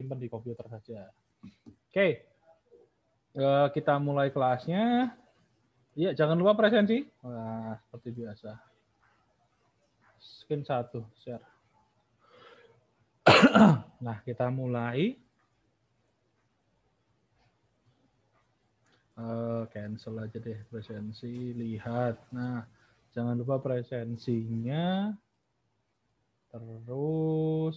simpan di komputer saja. Oke, okay. uh, eh, kita mulai kelasnya. Iya, jangan lupa presensi. Nah, seperti biasa. Skin satu, share. nah, kita mulai. Uh, cancel aja deh presensi. Lihat. Nah, jangan lupa presensinya. Terus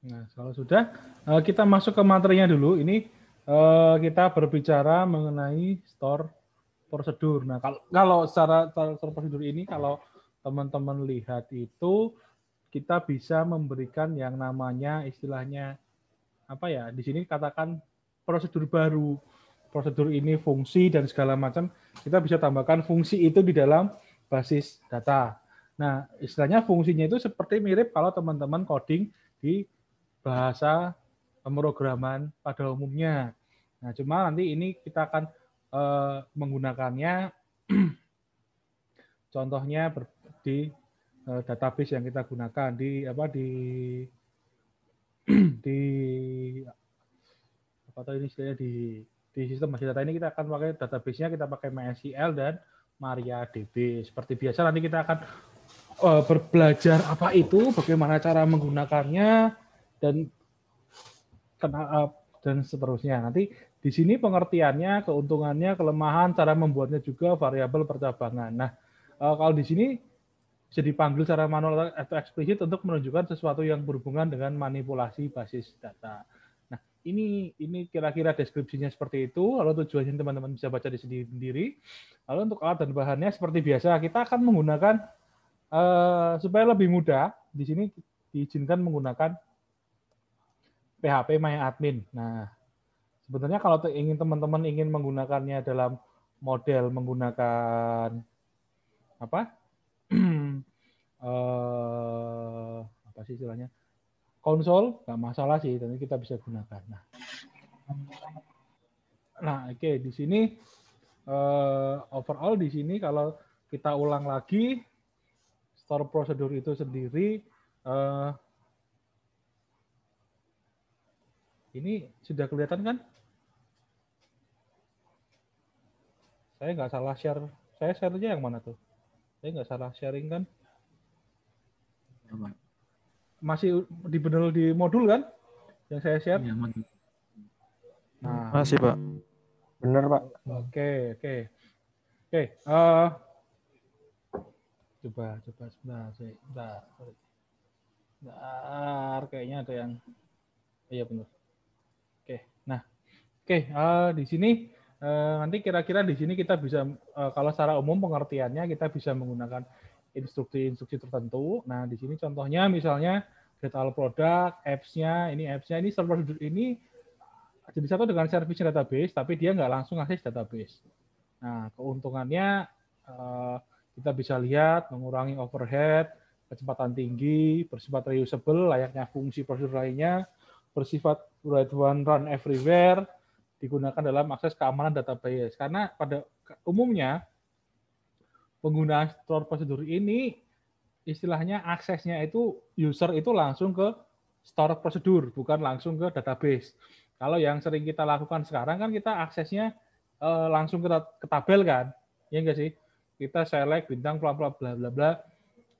Nah, kalau sudah, eh, kita masuk ke materinya dulu. Ini eh, kita berbicara mengenai store prosedur. Nah, kalau, secara store prosedur ini, kalau teman-teman lihat itu, kita bisa memberikan yang namanya istilahnya apa ya? Di sini katakan prosedur baru. Prosedur ini fungsi dan segala macam. Kita bisa tambahkan fungsi itu di dalam basis data. Nah, istilahnya fungsinya itu seperti mirip kalau teman-teman coding di bahasa pemrograman pada umumnya. Nah, cuma nanti ini kita akan eh, menggunakannya contohnya ber, di eh, database yang kita gunakan di apa di di apa tahu ini istilahnya di di sistem masih data ini kita akan pakai database-nya kita pakai MySQL dan MariaDB. Seperti biasa nanti kita akan eh, berbelajar apa itu, bagaimana cara menggunakannya, dan kena dan seterusnya. Nanti di sini pengertiannya, keuntungannya, kelemahan, cara membuatnya juga variabel percabangan. Nah, eh, kalau di sini bisa dipanggil secara manual atau eksplisit untuk menunjukkan sesuatu yang berhubungan dengan manipulasi basis data. Nah, ini ini kira-kira deskripsinya seperti itu. Lalu tujuannya teman-teman bisa baca di sendiri. Lalu untuk alat dan bahannya seperti biasa kita akan menggunakan uh, supaya lebih mudah di sini diizinkan menggunakan PHP My Admin. Nah, sebenarnya kalau ingin teman-teman ingin menggunakannya dalam model menggunakan apa? eh, apa sih istilahnya? Konsol nggak masalah sih, tapi kita bisa gunakan. Nah, nah oke okay, di sini eh, overall di sini kalau kita ulang lagi store prosedur itu sendiri eh, Ini sudah kelihatan kan? Saya nggak salah share. Saya share aja yang mana tuh? Saya nggak salah sharing kan? Masih di benar di modul kan? Yang saya share? Iya, nah, Masih, Pak. Benar, Pak. Oke, oke. Oke, okay, uh, eh. coba coba sebentar, sebentar. Sebentar, kayaknya ada yang iya benar. Oke, uh, di sini uh, nanti kira-kira di sini kita bisa uh, kalau secara umum pengertiannya kita bisa menggunakan instruksi-instruksi tertentu. Nah, di sini contohnya misalnya data product apps-nya, ini apps-nya, ini server ini jenis satu dengan service database, tapi dia nggak langsung akses database. Nah, keuntungannya uh, kita bisa lihat mengurangi overhead, kecepatan tinggi, bersifat reusable, layaknya fungsi prosedur lainnya, bersifat one run everywhere, digunakan dalam akses keamanan database. Karena pada umumnya penggunaan store prosedur ini istilahnya aksesnya itu user itu langsung ke store prosedur, bukan langsung ke database. Kalau yang sering kita lakukan sekarang kan kita aksesnya eh, langsung ke, ke tabel kan, ya enggak sih? Kita select bintang bla bla bla bla bla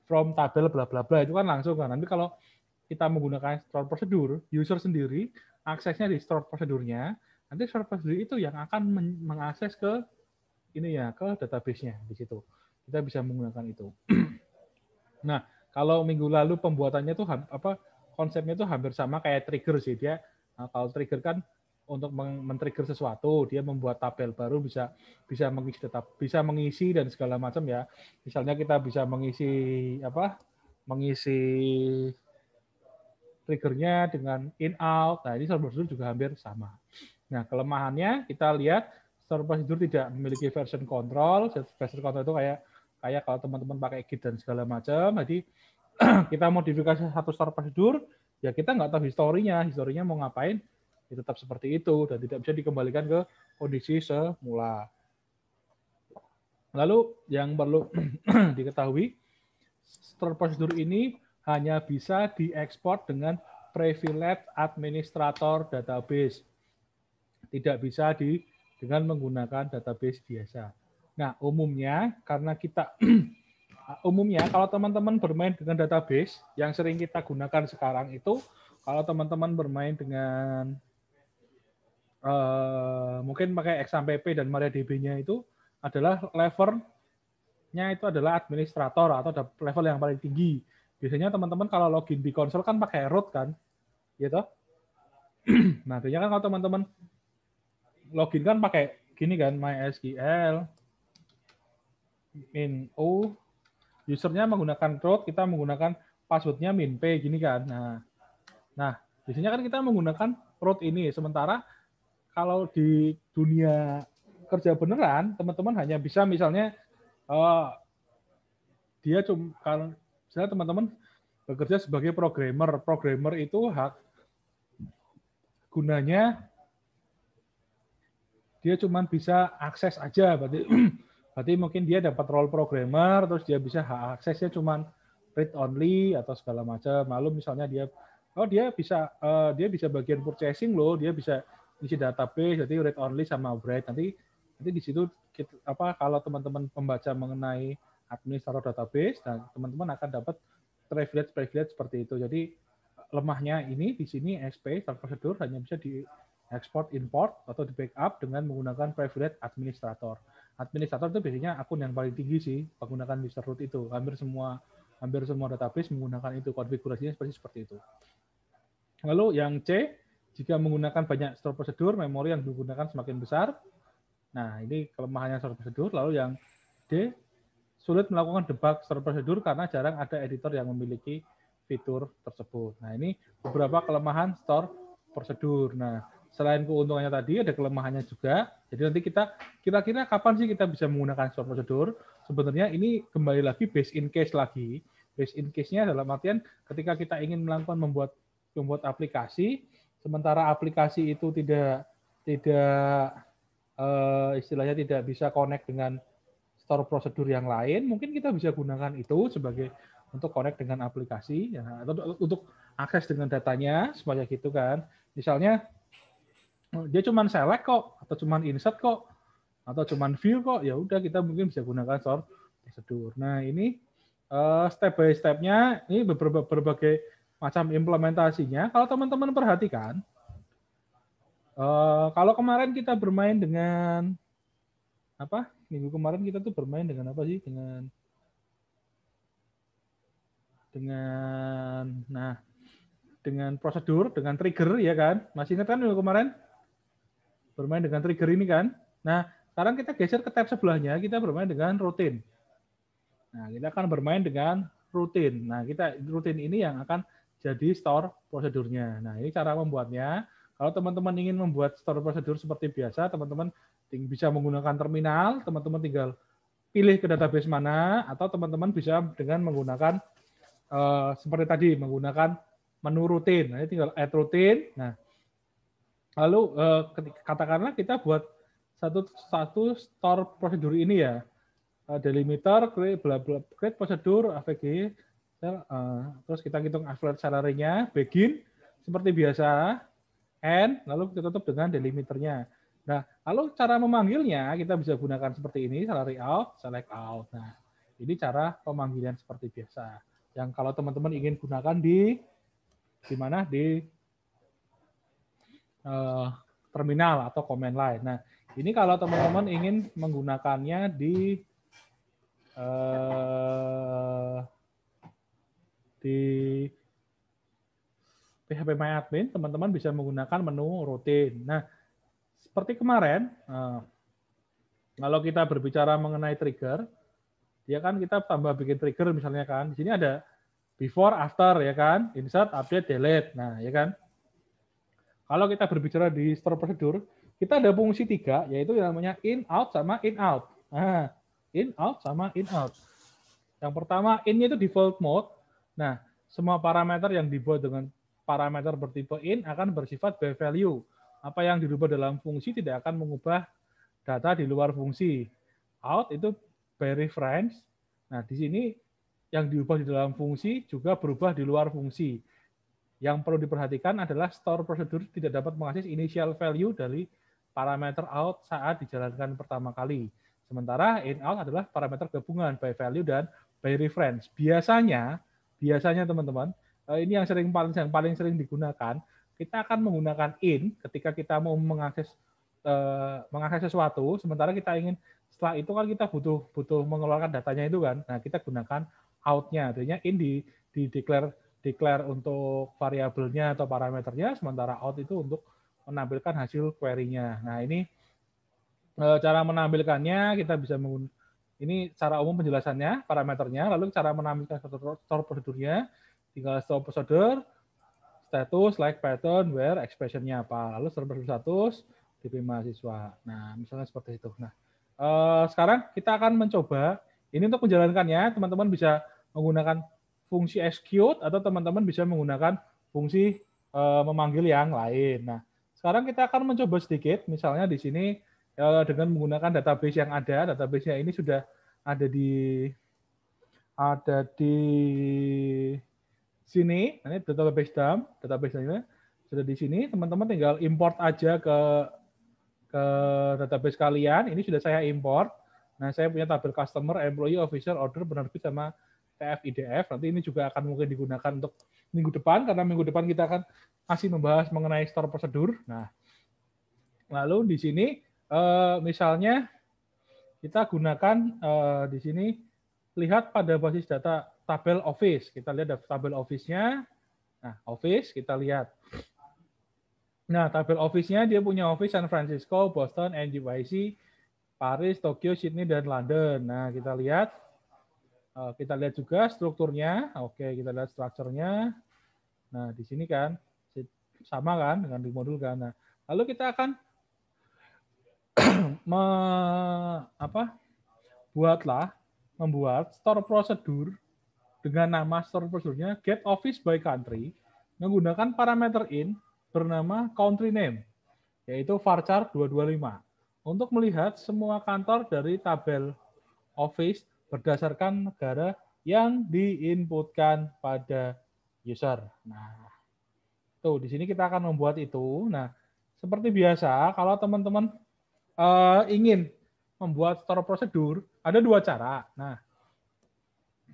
from tabel bla bla bla itu kan langsung kan. Nanti kalau kita menggunakan store prosedur, user sendiri aksesnya di store prosedurnya, Nanti server sendiri itu yang akan mengakses ke ini ya ke database-nya di situ. Kita bisa menggunakan itu. nah, kalau minggu lalu pembuatannya tuh apa konsepnya itu hampir sama kayak trigger sih dia. Nah, kalau trigger kan untuk men-trigger sesuatu, dia membuat tabel baru bisa bisa mengisi tetap bisa mengisi dan segala macam ya. Misalnya kita bisa mengisi apa? mengisi triggernya dengan in out. Nah, ini server juga hampir sama. Nah, kelemahannya kita lihat store prosedur tidak memiliki version control. Version control itu kayak kayak kalau teman-teman pakai git dan segala macam. Jadi kita modifikasi satu store prosedur, ya kita nggak tahu historinya, historinya mau ngapain, ya tetap seperti itu dan tidak bisa dikembalikan ke kondisi semula. Lalu yang perlu diketahui, store prosedur ini hanya bisa diekspor dengan privilege administrator database tidak bisa di dengan menggunakan database biasa. Nah, umumnya karena kita umumnya kalau teman-teman bermain dengan database yang sering kita gunakan sekarang itu kalau teman-teman bermain dengan uh, mungkin pakai XAMPP dan MariaDB-nya itu adalah levelnya itu adalah administrator atau level yang paling tinggi. Biasanya teman-teman kalau login di konsol kan pakai root kan, gitu. nah, artinya kan kalau teman-teman login kan pakai gini kan MySQL min o usernya menggunakan root kita menggunakan passwordnya min p gini kan nah nah biasanya kan kita menggunakan root ini sementara kalau di dunia kerja beneran teman-teman hanya bisa misalnya uh, dia cuma kalau misalnya teman-teman bekerja sebagai programmer programmer itu hak gunanya dia cuma bisa akses aja berarti berarti mungkin dia dapat role programmer terus dia bisa hak aksesnya cuma read only atau segala macam Malu misalnya dia oh dia bisa uh, dia bisa bagian purchasing loh dia bisa isi database jadi read only sama write nanti nanti di situ apa kalau teman-teman pembaca mengenai administrator database dan nah, teman-teman akan dapat privilege privilege seperti itu jadi lemahnya ini di sini SP prosedur hanya bisa di export import atau di backup dengan menggunakan private administrator. Administrator itu biasanya akun yang paling tinggi sih menggunakan user root itu. Hampir semua hampir semua database menggunakan itu konfigurasinya seperti seperti itu. Lalu yang C, jika menggunakan banyak store prosedur, memori yang digunakan semakin besar. Nah, ini kelemahannya store prosedur. Lalu yang D, sulit melakukan debug store prosedur karena jarang ada editor yang memiliki fitur tersebut. Nah, ini beberapa kelemahan store prosedur. Nah, selain keuntungannya tadi ada kelemahannya juga. Jadi nanti kita kira-kira kapan sih kita bisa menggunakan short prosedur? Sebenarnya ini kembali lagi base in case lagi. base in case-nya dalam artian ketika kita ingin melakukan membuat membuat aplikasi, sementara aplikasi itu tidak tidak eh, istilahnya tidak bisa connect dengan store prosedur yang lain, mungkin kita bisa gunakan itu sebagai untuk connect dengan aplikasi ya, atau untuk akses dengan datanya, semuanya gitu kan. Misalnya Oh, dia cuman select kok atau cuman insert kok atau cuman view kok ya udah kita mungkin bisa gunakan sort prosedur. Nah ini eh, step by step-nya ini berbagai, berbagai macam implementasinya. Kalau teman-teman perhatikan, eh, kalau kemarin kita bermain dengan apa? Minggu kemarin kita tuh bermain dengan apa sih? Dengan dengan nah dengan prosedur, dengan trigger ya kan? Masih ingat kan minggu kemarin? bermain dengan trigger ini kan. Nah, sekarang kita geser ke tab sebelahnya, kita bermain dengan rutin. Nah, kita akan bermain dengan rutin. Nah, kita rutin ini yang akan jadi store prosedurnya. Nah, ini cara membuatnya. Kalau teman-teman ingin membuat store prosedur seperti biasa, teman-teman bisa menggunakan terminal, teman-teman tinggal pilih ke database mana, atau teman-teman bisa dengan menggunakan uh, seperti tadi, menggunakan menu rutin. Nah, ini tinggal add rutin. Nah, Lalu eh, katakanlah kita buat satu satu store prosedur ini ya. Eh, delimiter, create, bla bla, create prosedur AVG, ya, eh, terus kita hitung average salary begin seperti biasa, and lalu kita tutup dengan delimiternya. Nah, lalu cara memanggilnya kita bisa gunakan seperti ini, salary out, select out. Nah, ini cara pemanggilan seperti biasa. Yang kalau teman-teman ingin gunakan di di mana di Eh, terminal atau command line. Nah, ini kalau teman-teman ingin menggunakannya di uh, di PHP MyAdmin, teman-teman bisa menggunakan menu rutin. Nah, seperti kemarin, eh, kalau kita berbicara mengenai trigger, ya kan kita tambah bikin trigger misalnya kan. Di sini ada before, after ya kan, insert, update, delete. Nah, ya kan. Kalau kita berbicara di store prosedur, kita ada fungsi tiga, yaitu yang namanya in-out sama in-out. Nah, in-out sama in-out. Yang pertama, in itu default mode. Nah, semua parameter yang dibuat dengan parameter bertipe in akan bersifat by value. Apa yang dirubah dalam fungsi tidak akan mengubah data di luar fungsi. Out itu by reference. Nah, di sini yang diubah di dalam fungsi juga berubah di luar fungsi. Yang perlu diperhatikan adalah store prosedur tidak dapat mengakses initial value dari parameter out saat dijalankan pertama kali. Sementara in out adalah parameter gabungan by value dan by reference. Biasanya, biasanya teman-teman, eh, ini yang sering paling yang paling sering digunakan, kita akan menggunakan in ketika kita mau mengakses eh, mengakses sesuatu, sementara kita ingin setelah itu kan kita butuh butuh mengeluarkan datanya itu kan. Nah, kita gunakan out-nya. Artinya in di di declare declare untuk variabelnya atau parameternya, sementara out itu untuk menampilkan hasil query-nya. Nah, ini e, cara menampilkannya kita bisa menggunakan ini cara umum penjelasannya, parameternya, lalu cara menampilkan store prosedurnya, tinggal store prosedur, status, like pattern, where, expression-nya apa, lalu store prosedur status, DP mahasiswa. Nah, misalnya seperti itu. Nah, e, sekarang kita akan mencoba, ini untuk menjalankannya, teman-teman bisa menggunakan fungsi execute atau teman-teman bisa menggunakan fungsi e, memanggil yang lain. Nah, sekarang kita akan mencoba sedikit, misalnya di sini e, dengan menggunakan database yang ada, database-nya ini sudah ada di ada di sini, ini database dump, database ini sudah di sini, teman-teman tinggal import aja ke ke database kalian. Ini sudah saya import. Nah, saya punya tabel customer, employee, officer, order, penerbit sama TF IDF nanti ini juga akan mungkin digunakan untuk minggu depan karena minggu depan kita akan masih membahas mengenai store prosedur. Nah, lalu di sini eh, misalnya kita gunakan eh, di sini lihat pada basis data tabel Office. Kita lihat tabel Office-nya. Nah, Office kita lihat. Nah, tabel Office-nya dia punya Office San Francisco, Boston, NYC, Paris, Tokyo, Sydney, dan London. Nah, kita lihat Eh, kita lihat juga strukturnya. Oke, kita lihat strukturnya. Nah, di sini kan sama kan dengan di modul kan. Nah, lalu kita akan me, apa? buatlah membuat store prosedur dengan nama store prosedurnya get office by country menggunakan parameter in bernama country name yaitu varchar 225 untuk melihat semua kantor dari tabel office berdasarkan negara yang diinputkan pada user. Nah, tuh di sini kita akan membuat itu. Nah, seperti biasa, kalau teman-teman uh, ingin membuat store prosedur, ada dua cara. Nah,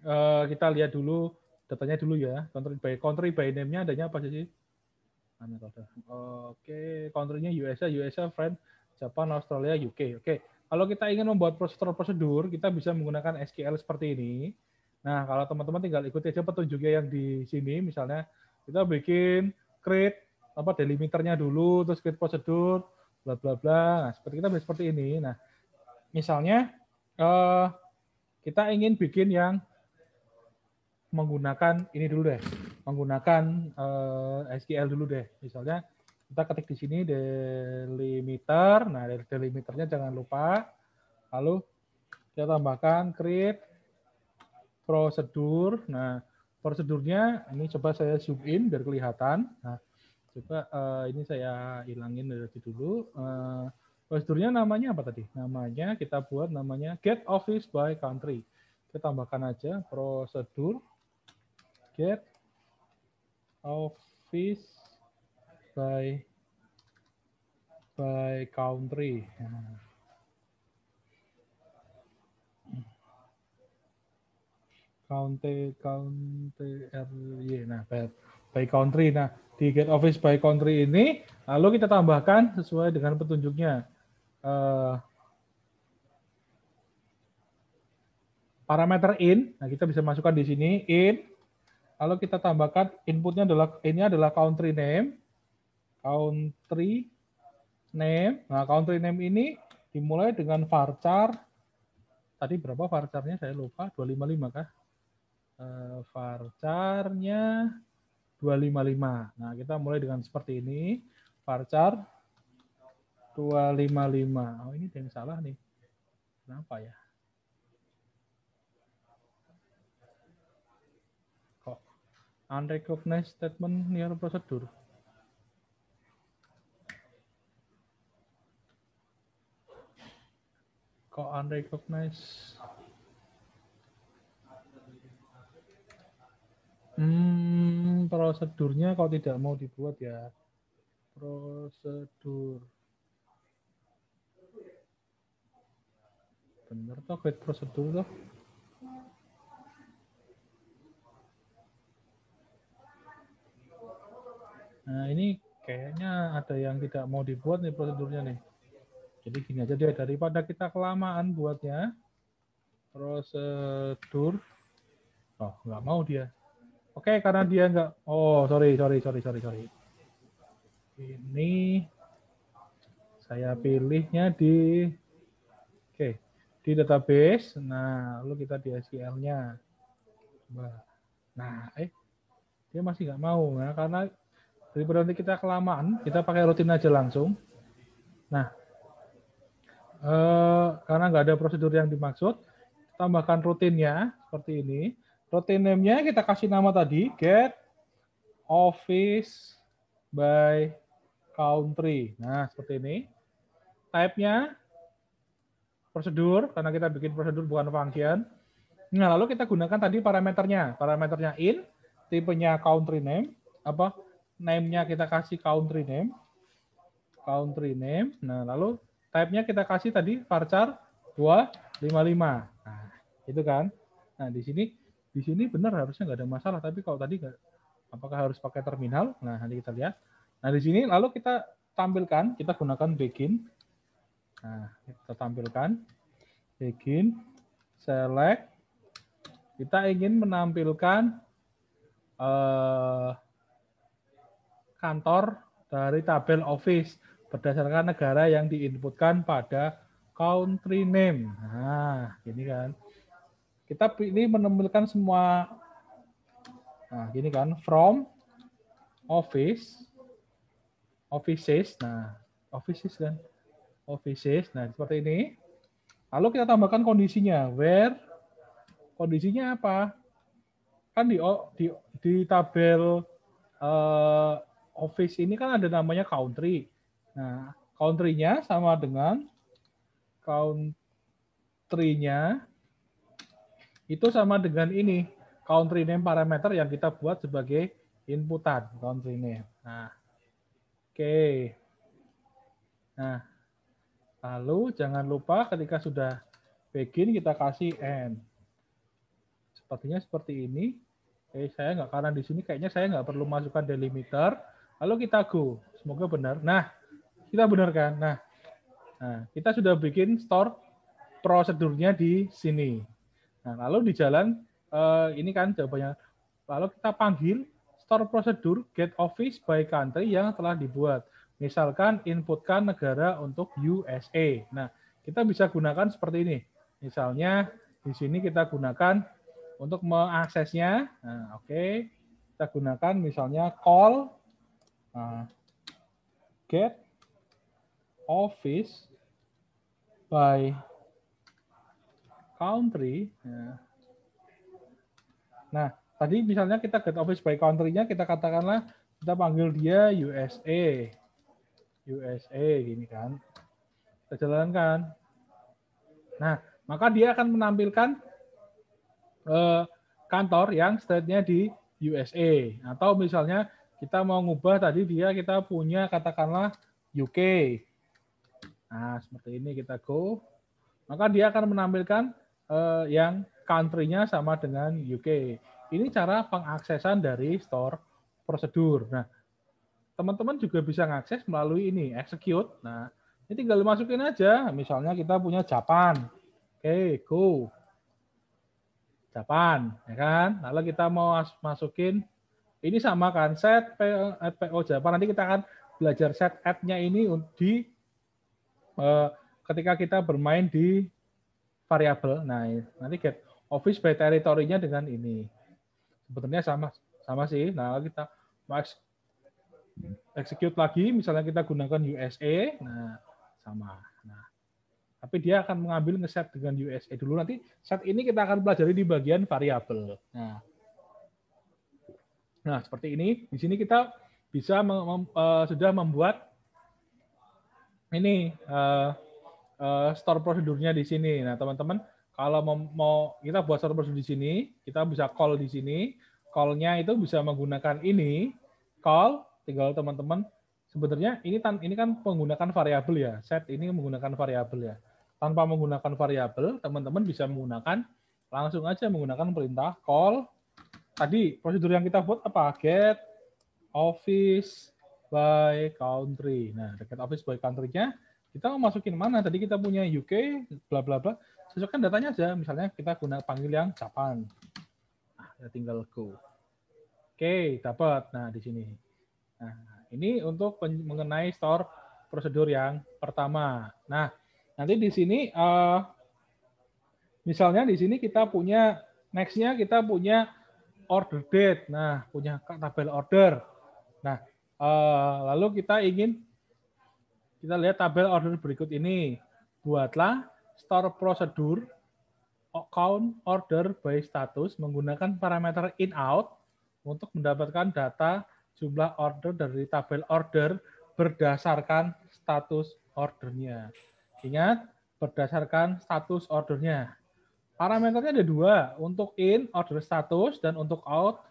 uh, kita lihat dulu datanya dulu ya. Country by country by name-nya adanya apa sih? Oke, okay. country-nya USA, USA, France, Japan, Australia, UK. Oke. Okay. Kalau kita ingin membuat prosedur-prosedur, kita bisa menggunakan SQL seperti ini. Nah, kalau teman-teman tinggal ikuti aja petunjuknya yang di sini, misalnya kita bikin create apa delimiternya dulu, terus create prosedur, bla bla bla. Nah, seperti kita seperti ini. Nah, misalnya eh, kita ingin bikin yang menggunakan ini dulu deh, menggunakan eh, SQL dulu deh, misalnya kita ketik di sini delimiter. Nah, dari delimiternya jangan lupa. Lalu kita tambahkan create prosedur. Nah, prosedurnya ini coba saya zoom in biar kelihatan. Nah, coba uh, ini saya hilangin dari dulu. Uh, prosedurnya namanya apa tadi? Namanya kita buat namanya get office by country. Kita tambahkan aja prosedur get office by by country. County, county RY. Nah, by, by country. Nah, di get office by country ini, lalu kita tambahkan sesuai dengan petunjuknya. Uh, parameter in, nah kita bisa masukkan di sini in, lalu kita tambahkan inputnya adalah ini adalah country name, country name. Nah, country name ini dimulai dengan varchar. Tadi berapa varcharnya saya lupa, 255 kah? Uh, varcharnya 255. Nah, kita mulai dengan seperti ini. Varchar 255. Oh, ini ada yang salah nih. Kenapa ya? Kok unrecognized statement near procedure? kok unrecognized. Hmm, prosedurnya kalau tidak mau dibuat ya prosedur. Bener toh create prosedur toh? Nah, ini kayaknya ada yang tidak mau dibuat nih prosedurnya nih. Jadi gini aja deh, daripada kita kelamaan buatnya, prosedur, oh nggak mau dia. Oke, okay, karena dia nggak, oh sorry, sorry, sorry, sorry, sorry. Ini saya pilihnya di, oke, okay, di database. Nah, lalu kita di SQL-nya. Nah, eh, dia masih nggak mau, ya, karena daripada nanti kita kelamaan, kita pakai rutin aja langsung. Nah, eh, karena nggak ada prosedur yang dimaksud, tambahkan rutinnya seperti ini. Rutin name-nya kita kasih nama tadi, get office by country. Nah, seperti ini. Type-nya prosedur, karena kita bikin prosedur bukan function. Nah, lalu kita gunakan tadi parameternya. Parameternya in, tipenya country name, apa name-nya kita kasih country name. Country name. Nah, lalu type-nya kita kasih tadi varchar 255. Nah, itu kan. Nah, di sini di sini benar harusnya nggak ada masalah, tapi kalau tadi nggak, apakah harus pakai terminal? Nah, nanti kita lihat. Nah, di sini lalu kita tampilkan, kita gunakan begin. Nah, kita tampilkan begin select kita ingin menampilkan eh, kantor dari tabel office berdasarkan negara yang diinputkan pada country name. Nah, gini kan. Kita ini menemukan semua Nah, gini kan from office offices. Nah, offices kan. Offices. Nah, seperti ini. Lalu kita tambahkan kondisinya where kondisinya apa? Kan di di, di tabel uh, office ini kan ada namanya country. Nah, country-nya sama dengan country-nya itu sama dengan ini country name parameter yang kita buat sebagai inputan country name. Nah, oke. Okay. Nah, lalu jangan lupa ketika sudah begin kita kasih n. Sepertinya seperti ini. Eh, saya nggak karena di sini kayaknya saya nggak perlu masukkan delimiter. Lalu kita go. Semoga benar. Nah, kita benarkan. Nah, nah kita sudah bikin store prosedurnya di sini. Nah, lalu di jalan eh, ini kan jawabannya. Lalu kita panggil store prosedur get office by country yang telah dibuat. Misalkan inputkan negara untuk USA. Nah, kita bisa gunakan seperti ini. Misalnya di sini kita gunakan untuk mengaksesnya. Nah, oke. Okay. Kita gunakan misalnya call nah, get office by country. Ya. Nah, tadi misalnya kita get office by country-nya kita katakanlah kita panggil dia USA. USA gini kan. Kita jalankan. Nah, maka dia akan menampilkan eh, kantor yang state-nya di USA. Atau misalnya kita mau ngubah tadi dia kita punya katakanlah UK. Nah, seperti ini kita go. Maka dia akan menampilkan uh, yang country-nya sama dengan UK. Ini cara pengaksesan dari store prosedur. Nah, teman-teman juga bisa mengakses melalui ini, execute. Nah, ini tinggal masukin aja. Misalnya kita punya Japan. Oke, okay, go. Japan, ya kan? Lalu kita mau masukin ini sama kan set PO, eh, Japan. Nanti kita akan belajar set app-nya ini di Eh, ketika kita bermain di variabel. Nah, nanti get office by territory-nya dengan ini. Sebetulnya sama sama sih. Nah, kita max execute lagi misalnya kita gunakan USA. Nah, sama. Nah, tapi dia akan mengambil set dengan USA dulu nanti saat ini kita akan pelajari di bagian variabel. Nah, Nah, seperti ini. Di sini kita bisa mem, uh, sudah membuat ini uh, uh, store prosedurnya di sini. Nah, teman-teman, kalau mau, mau kita buat store prosedur di sini, kita bisa call di sini. Call-nya itu bisa menggunakan ini, call, tinggal teman-teman sebenarnya ini tan ini kan menggunakan variabel ya. Set ini menggunakan variabel ya. Tanpa menggunakan variabel, teman-teman bisa menggunakan langsung aja menggunakan perintah call. Tadi prosedur yang kita buat apa? Get, office, by country. Nah, record office by country-nya kita mau masukin mana? Tadi kita punya UK, bla bla bla. Sesuaikan datanya aja. Misalnya kita guna panggil yang Japan. Nah, ya tinggal go. Oke, dapat. Nah, di sini. Nah, ini untuk mengenai store prosedur yang pertama. Nah, nanti di sini uh, misalnya di sini kita punya next-nya kita punya order date. Nah, punya tabel order. Nah, Eh, lalu kita ingin kita lihat tabel order berikut ini. Buatlah store prosedur account order by status menggunakan parameter in out untuk mendapatkan data jumlah order dari tabel order berdasarkan status ordernya. Ingat, berdasarkan status ordernya. Parameternya ada dua, untuk in order status dan untuk out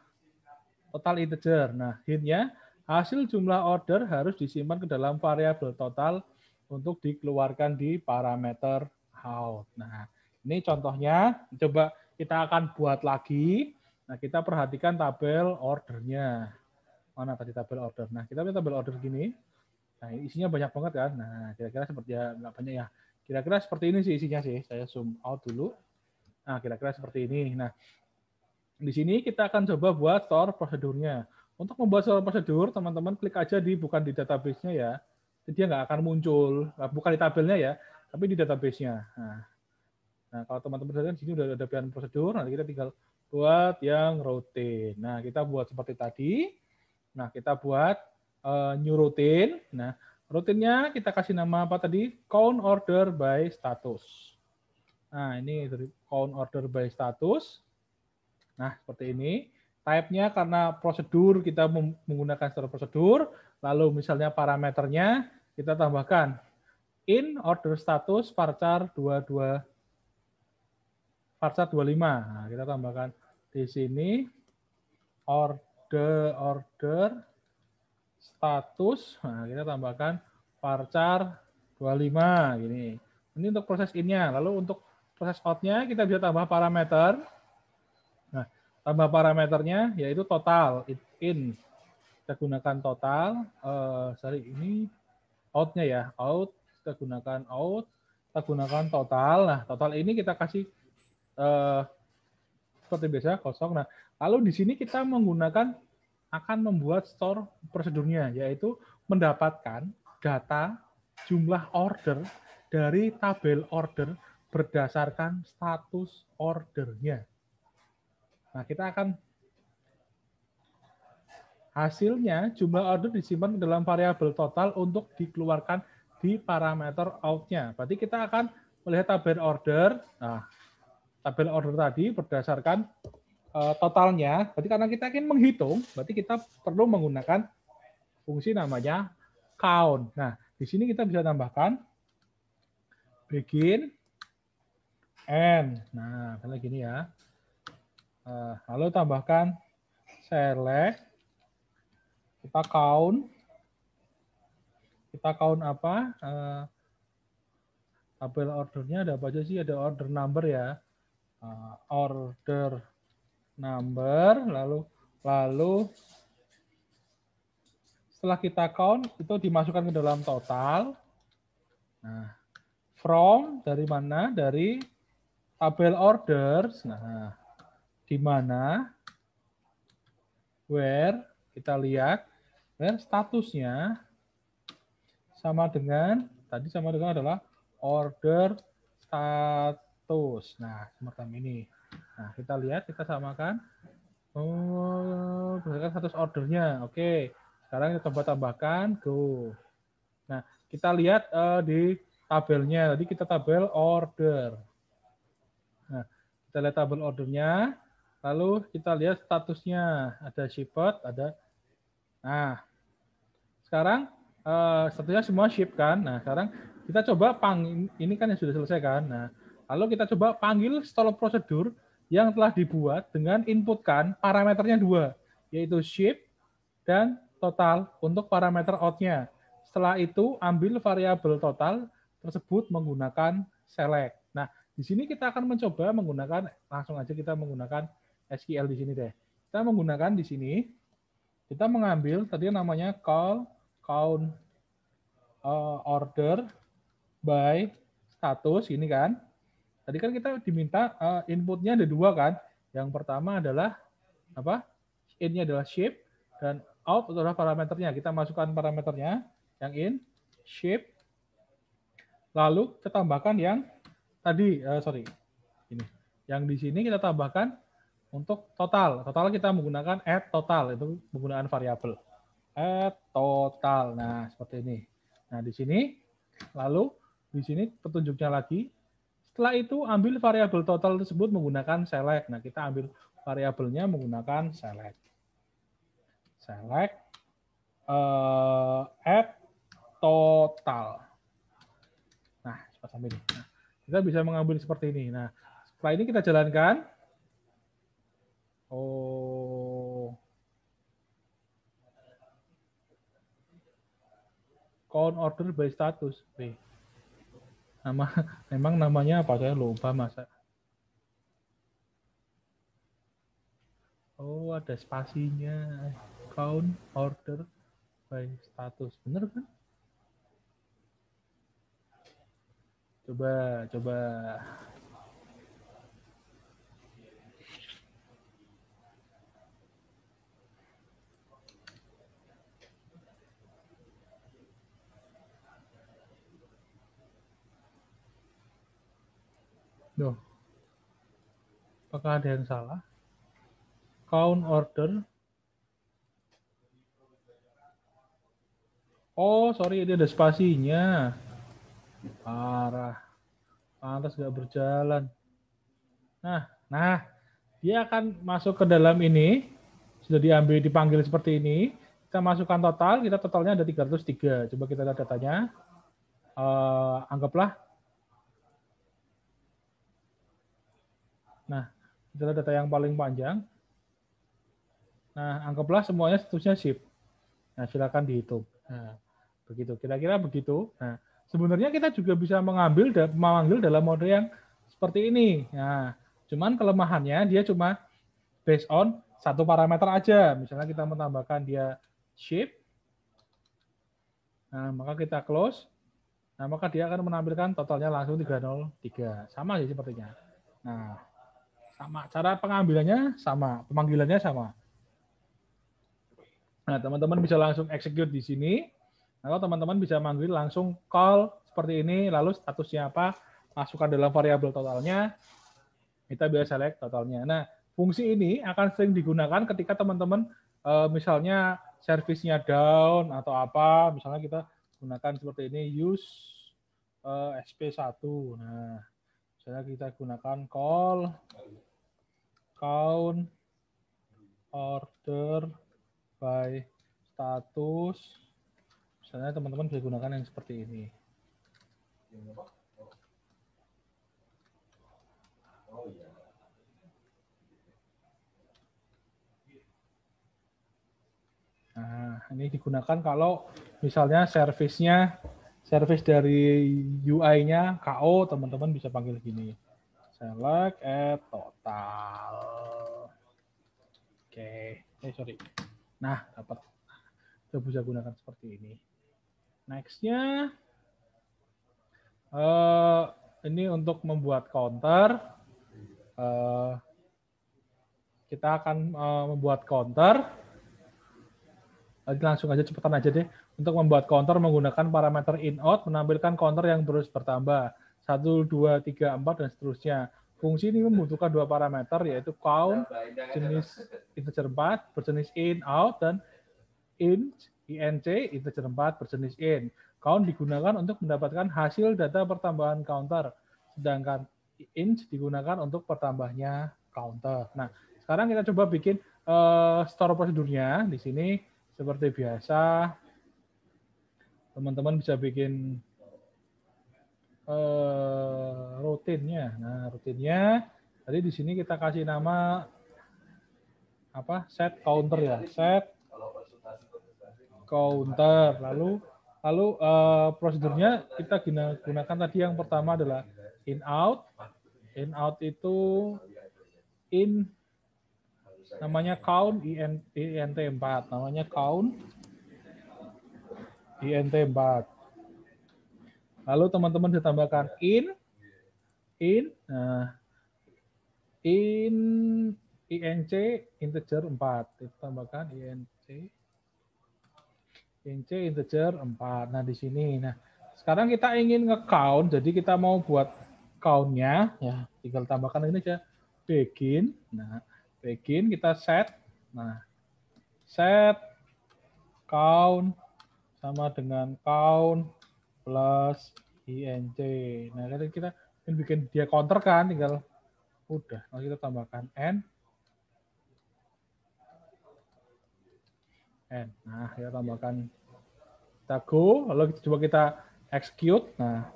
total integer. Nah, hintnya Hasil jumlah order harus disimpan ke dalam variabel total untuk dikeluarkan di parameter out. Nah, ini contohnya. Coba kita akan buat lagi. Nah, kita perhatikan tabel ordernya. Mana tadi tabel order? Nah, kita punya tabel order gini. Nah, isinya banyak banget kan. Nah, kira-kira seperti ya, nggak banyak ya. Kira-kira seperti ini sih isinya sih. Saya zoom out dulu. Nah, kira-kira seperti ini. Nah, di sini kita akan coba buat store prosedurnya. Untuk membuat soal prosedur, teman-teman klik aja di bukan di database-nya ya. Jadi dia nggak akan muncul, bukan di tabelnya ya, tapi di database-nya. Nah, nah kalau teman-teman lihat -teman, di sini udah ada pilihan prosedur, nanti kita tinggal buat yang routine. Nah, kita buat seperti tadi. Nah, kita buat uh, new routine. Nah, rutinnya kita kasih nama apa tadi? Count order by status. Nah, ini count order by status. Nah, seperti ini. Type-nya karena prosedur kita menggunakan secara prosedur, lalu misalnya parameternya kita tambahkan in order status varchar 22 varchar 25. Nah, kita tambahkan di sini order order status. Nah, kita tambahkan varchar 25 gini. Ini untuk proses in-nya. Lalu untuk proses out-nya kita bisa tambah parameter tambah parameternya yaitu total it in kita gunakan total uh, sorry ini outnya ya out kita gunakan out kita gunakan total nah total ini kita kasih uh, seperti biasa kosong nah lalu di sini kita menggunakan akan membuat store prosedurnya yaitu mendapatkan data jumlah order dari tabel order berdasarkan status ordernya Nah, kita akan hasilnya jumlah order disimpan ke dalam variabel total untuk dikeluarkan di parameter out-nya. Berarti kita akan melihat tabel order. Nah, tabel order tadi berdasarkan uh, totalnya. Berarti karena kita ingin menghitung, berarti kita perlu menggunakan fungsi namanya count. Nah, di sini kita bisa tambahkan begin and Nah, kalau gini ya lalu eh, tambahkan select. Kita count. Kita count apa? Eh, tabel ordernya ada apa aja sih? Ada order number ya. Eh, order number. Lalu lalu setelah kita count itu dimasukkan ke dalam total. Nah, from dari mana? Dari tabel orders. Nah, di mana where kita lihat where statusnya sama dengan tadi sama dengan adalah order status. Nah, semacam ini. Nah, kita lihat kita samakan oh berdasarkan status ordernya. Oke. Sekarang kita coba tambahkan go. Nah, kita lihat uh, di tabelnya. Tadi kita tabel order. Nah, kita lihat tabel ordernya. Lalu kita lihat statusnya. Ada shipped, ada. Nah, sekarang uh, statusnya semua ship kan. Nah, sekarang kita coba pang ini kan yang sudah selesai kan. Nah, lalu kita coba panggil stall prosedur yang telah dibuat dengan inputkan parameternya dua, yaitu ship dan total untuk parameter outnya Setelah itu ambil variabel total tersebut menggunakan select. Nah, di sini kita akan mencoba menggunakan langsung aja kita menggunakan SQL di sini deh. Kita menggunakan di sini, kita mengambil tadi namanya call count uh, order by status ini kan. Tadi kan kita diminta uh, inputnya ada dua kan. Yang pertama adalah apa? In-nya adalah shape dan out adalah parameternya. Kita masukkan parameternya yang in shape. Lalu kita tambahkan yang tadi uh, sorry ini. Yang di sini kita tambahkan untuk total. Total kita menggunakan add total itu penggunaan variabel. add total. Nah, seperti ini. Nah, di sini lalu di sini petunjuknya lagi. Setelah itu ambil variabel total tersebut menggunakan select. Nah, kita ambil variabelnya menggunakan select. Select uh, eh, add total. Nah, seperti ini. Nah, kita bisa mengambil seperti ini. Nah, setelah ini kita jalankan Oh. Count order by status. B. Nama, memang namanya apa? Saya lupa masa. Oh, ada spasinya. Count order by status. Bener kan? Coba, coba. Duh. Apakah ada yang salah? Count order. Oh, sorry, ini ada spasinya. Parah. Pantas nggak berjalan. Nah, nah, dia akan masuk ke dalam ini. Sudah diambil, dipanggil seperti ini. Kita masukkan total, kita totalnya ada 303. Coba kita lihat datanya. Uh, anggaplah adalah data yang paling panjang. Nah, anggaplah semuanya statusnya shift. Nah, silakan dihitung. Nah, begitu. Kira-kira begitu. Nah, sebenarnya kita juga bisa mengambil dan memanggil dalam mode yang seperti ini. Nah, cuman kelemahannya dia cuma based on satu parameter aja. Misalnya kita menambahkan dia shape. Nah, maka kita close. Nah, maka dia akan menampilkan totalnya langsung 303. Sama sih sepertinya. Nah, sama. Cara pengambilannya sama, pemanggilannya sama. Nah, teman-teman bisa langsung execute di sini. Nah, kalau teman-teman bisa manggil langsung call seperti ini, lalu statusnya apa, masukkan dalam variabel totalnya, kita bisa select totalnya. Nah, fungsi ini akan sering digunakan ketika teman-teman eh, misalnya servisnya down atau apa, misalnya kita gunakan seperti ini, use eh, SP1. Nah, Misalnya kita gunakan call count order by status. Misalnya teman-teman bisa gunakan yang seperti ini. Nah, ini digunakan kalau misalnya servisnya service dari UI-nya KO, teman-teman bisa panggil gini. Select add total. Oke, okay. eh sorry. Nah, dapat. Kita bisa gunakan seperti ini. Next-nya, uh, ini untuk membuat counter. Uh, kita akan uh, membuat counter. Langsung aja, cepetan aja deh untuk membuat counter menggunakan parameter in-out menampilkan counter yang terus bertambah. 1, 2, 3, 4, dan seterusnya. Fungsi ini membutuhkan dua parameter, yaitu count, jenis integer 4, berjenis in, out, dan int, inc, integer 4, berjenis in. Count digunakan untuk mendapatkan hasil data pertambahan counter, sedangkan int digunakan untuk pertambahnya counter. Nah, sekarang kita coba bikin uh, store prosedurnya di sini seperti biasa teman-teman bisa bikin uh, rutinnya. Nah, rutinnya tadi di sini kita kasih nama apa? Set counter ya. Set counter. Lalu lalu uh, prosedurnya kita guna, gunakan tadi yang pertama adalah in out. In out itu in namanya count INT 4, namanya count INT 4. Lalu teman-teman ditambahkan in, in, nah, in, inc, integer 4. Ditambahkan inc, inc, integer 4. Nah, di sini. Nah, sekarang kita ingin nge-count, jadi kita mau buat count-nya, ya, tinggal tambahkan ini aja, begin, nah, begin kita set, nah, set count sama dengan count plus inc. Nah, kan kita ingin bikin dia counter kan, tinggal udah. Lalu kita tambahkan n. N. Nah, kita tambahkan kita go, lalu kita coba kita execute. Nah,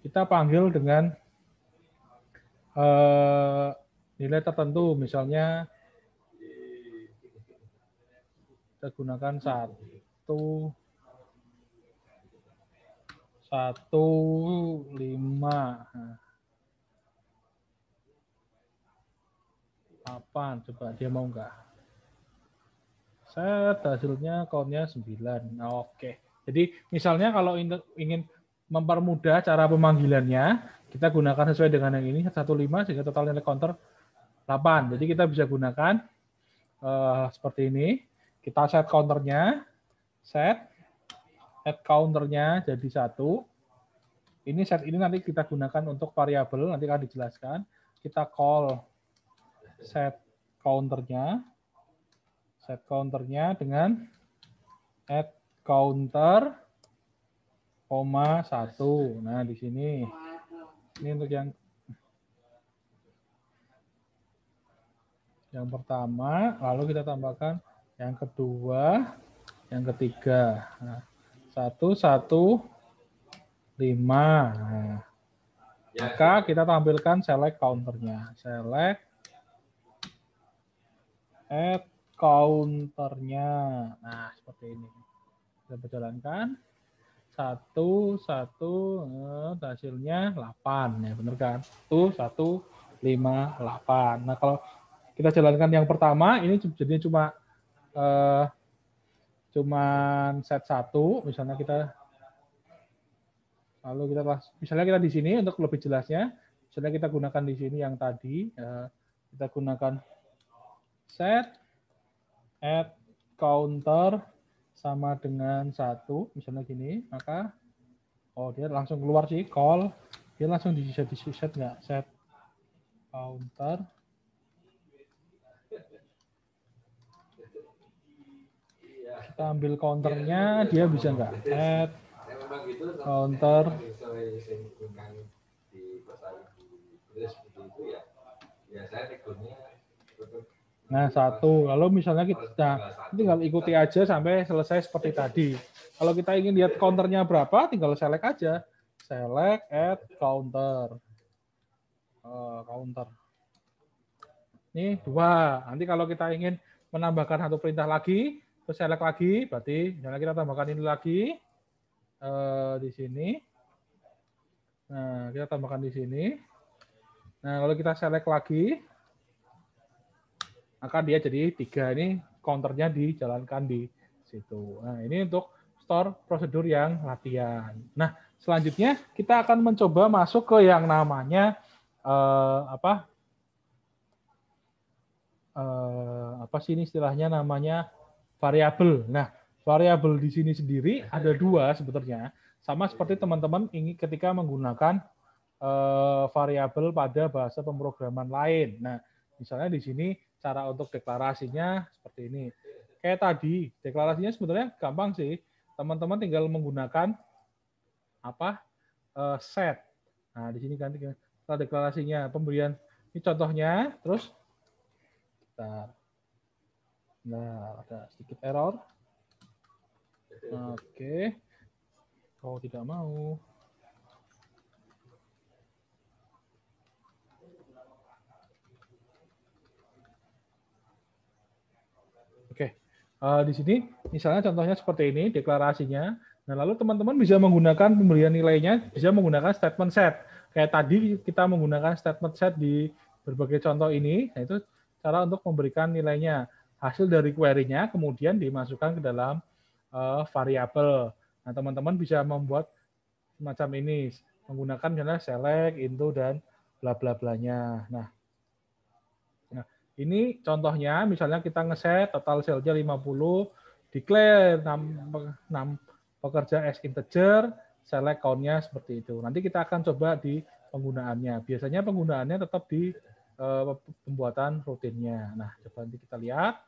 kita panggil dengan uh, nilai tertentu, misalnya kita gunakan satu satu satu lima delapan coba dia mau nggak saya hasilnya countnya 9 nah, oke jadi misalnya kalau ingin mempermudah cara pemanggilannya kita gunakan sesuai dengan yang ini 15 sehingga totalnya nilai counter 8 jadi kita bisa gunakan uh, seperti ini kita set counternya set add counternya jadi satu. Ini set ini nanti kita gunakan untuk variabel nanti akan dijelaskan. Kita call set counternya set counternya dengan add counter koma satu. Nah di sini ini untuk yang yang pertama, lalu kita tambahkan yang kedua, yang ketiga, nah, satu satu lima. Nah, maka kita tampilkan select counternya. Select add counternya. Nah, seperti ini. Kita berjalankan. Satu, satu, eh, hasilnya 8. Ya, benar kan? Satu, satu, lima, delapan. Nah, kalau kita jalankan yang pertama, ini jadinya cuma eh, cuman set satu misalnya kita lalu kita misalnya kita di sini untuk lebih jelasnya misalnya kita gunakan di sini yang tadi ya, kita gunakan set add counter sama dengan satu misalnya gini maka oh dia langsung keluar sih call dia langsung di set di set nggak set counter kita ambil counternya iya, iya. dia bisa nggak iya, add ya, gitu counter ya, ya nah satu kalau misalnya kita nah, tinggal ikuti aja sampai selesai seperti tadi kalau kita ingin lihat counternya berapa tinggal select aja select add counter uh, counter ini dua nanti kalau kita ingin menambahkan satu perintah lagi Terus select lagi, berarti misalnya kita tambahkan ini lagi uh, di sini. Nah, kita tambahkan di sini. Nah, kalau kita select lagi, maka dia jadi tiga ini counternya dijalankan di situ. Nah, ini untuk store prosedur yang latihan. Nah, selanjutnya kita akan mencoba masuk ke yang namanya uh, apa? uh, apa sih ini istilahnya namanya variabel. Nah, variabel di sini sendiri ada dua sebetulnya. Sama seperti teman-teman ini ketika menggunakan uh, variabel pada bahasa pemrograman lain. Nah, misalnya di sini cara untuk deklarasinya seperti ini. Kayak tadi, deklarasinya sebetulnya gampang sih. Teman-teman tinggal menggunakan apa? Uh, set. Nah, di sini ganti deklarasinya pemberian ini contohnya, terus bentar. Nah, ada sedikit error. Oke. Okay. Kalau tidak mau. Oke. Okay. Uh, eh, di sini misalnya contohnya seperti ini deklarasinya. Nah, lalu teman-teman bisa menggunakan pembelian nilainya bisa menggunakan statement set. Kayak tadi kita menggunakan statement set di berbagai contoh ini, yaitu cara untuk memberikan nilainya hasil dari query-nya kemudian dimasukkan ke dalam uh, eh, variabel. Nah, teman-teman bisa membuat semacam ini menggunakan misalnya select, into dan bla bla blanya. Nah, nah, ini contohnya misalnya kita ngeset total cell-nya 50, declare 6, 6 pekerja as integer, select count-nya seperti itu. Nanti kita akan coba di penggunaannya. Biasanya penggunaannya tetap di uh, pembuatan rutinnya. Nah, coba nanti kita lihat.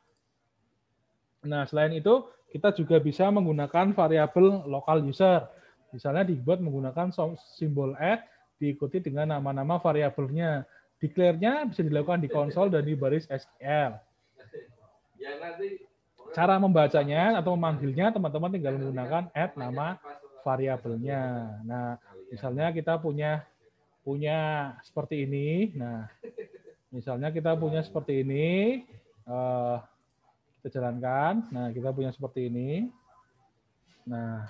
Nah, selain itu, kita juga bisa menggunakan variabel lokal user. Misalnya dibuat menggunakan simbol add diikuti dengan nama-nama variabelnya. Declare-nya bisa dilakukan di konsol dan di baris SQL. Cara membacanya atau memanggilnya, teman-teman tinggal menggunakan add nama variabelnya. Nah, misalnya kita punya punya seperti ini. Nah, misalnya kita punya seperti ini. Uh, kita jalankan. Nah, kita punya seperti ini. Nah,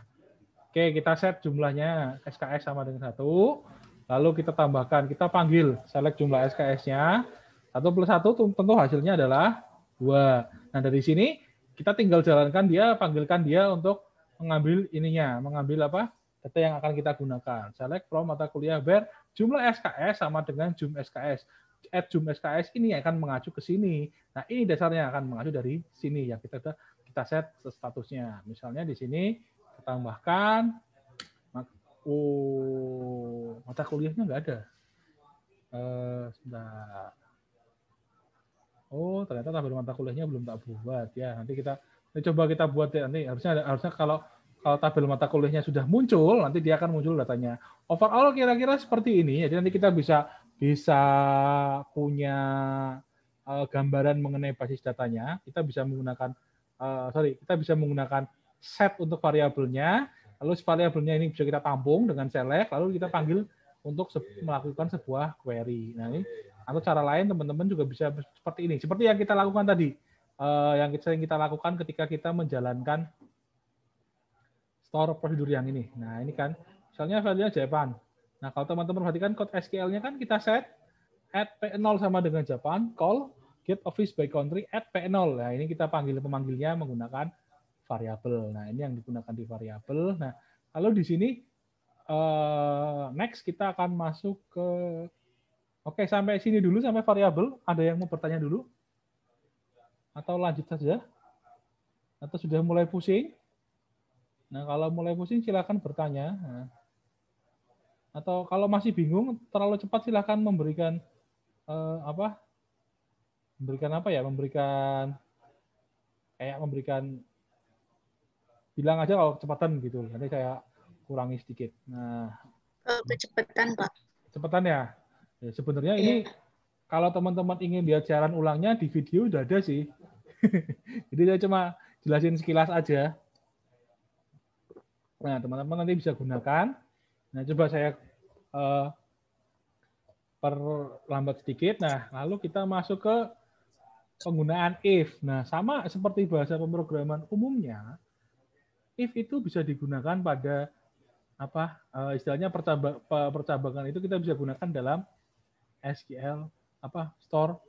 oke kita set jumlahnya SKS sama dengan satu. Lalu kita tambahkan, kita panggil select jumlah SKS-nya. Satu plus satu tentu hasilnya adalah dua. Nah, dari sini kita tinggal jalankan dia, panggilkan dia untuk mengambil ininya, mengambil apa? data yang akan kita gunakan. Select from mata kuliah ber jumlah SKS sama dengan jumlah SKS at Zoom SKS ini akan mengacu ke sini. Nah, ini dasarnya akan mengacu dari sini yang kita kita set statusnya. Misalnya di sini kita tambahkan oh mata kuliahnya enggak ada. Eh, Oh, ternyata tabel mata kuliahnya belum tak buat ya. Nanti kita nanti coba kita buat ya. Nanti harusnya ada, harusnya kalau kalau tabel mata kuliahnya sudah muncul, nanti dia akan muncul datanya. Overall kira-kira seperti ini. Jadi nanti kita bisa bisa punya uh, gambaran mengenai basis datanya, kita bisa menggunakan uh, sorry, kita bisa menggunakan set untuk variabelnya, lalu variabelnya ini bisa kita tampung dengan select, lalu kita panggil untuk se melakukan sebuah query. Nah, ini atau cara lain teman-teman juga bisa seperti ini, seperti yang kita lakukan tadi, uh, yang sering kita lakukan ketika kita menjalankan store prosedur yang ini. Nah, ini kan misalnya value-nya Japan. Nah, kalau teman-teman perhatikan code SQL-nya kan kita set at P0 sama dengan Japan, call get office by country at P0. Nah, ini kita panggil pemanggilnya menggunakan variabel. Nah, ini yang digunakan di variabel. Nah, lalu di sini eh, next kita akan masuk ke Oke, sampai sini dulu sampai variabel. Ada yang mau bertanya dulu? Atau lanjut saja? Atau sudah mulai pusing? Nah, kalau mulai pusing silakan bertanya. Nah atau kalau masih bingung terlalu cepat silahkan memberikan uh, apa memberikan apa ya memberikan kayak memberikan bilang aja kalau kecepatan gitu nanti saya kurangi sedikit nah oh, kecepatan pak kecepatan ya, ya sebenarnya iya. ini kalau teman-teman ingin lihat siaran ulangnya di video udah ada sih jadi saya cuma jelasin sekilas aja nah teman-teman nanti bisa gunakan Nah, coba saya uh, perlambat sedikit. Nah, lalu kita masuk ke penggunaan if. Nah, sama seperti bahasa pemrograman umumnya, if itu bisa digunakan pada apa uh, istilahnya percabangan itu kita bisa gunakan dalam SQL apa store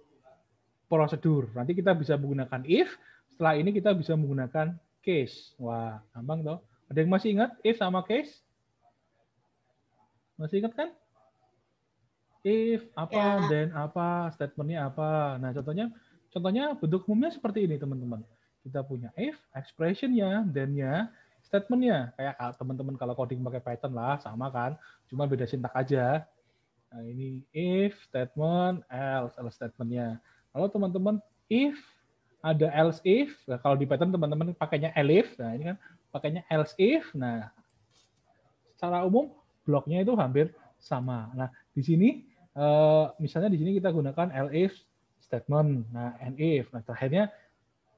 prosedur. Nanti kita bisa menggunakan if, setelah ini kita bisa menggunakan case. Wah, gampang toh. Ada yang masih ingat if sama case? Masih ingat kan? If apa, ya. then apa, statementnya apa. Nah, contohnya contohnya bentuk umumnya seperti ini, teman-teman. Kita punya if, expressionnya thennya, statementnya Kayak teman-teman kalau coding pakai Python lah, sama kan. Cuma beda sintak aja. Nah, ini if, statement, else, else statementnya Kalau teman-teman if ada else if, nah, kalau di Python teman-teman pakainya elif, nah ini kan pakainya else if. Nah, secara umum bloknya itu hampir sama. Nah, di sini eh, misalnya di sini kita gunakan L if statement, nah and if. Nah, terakhirnya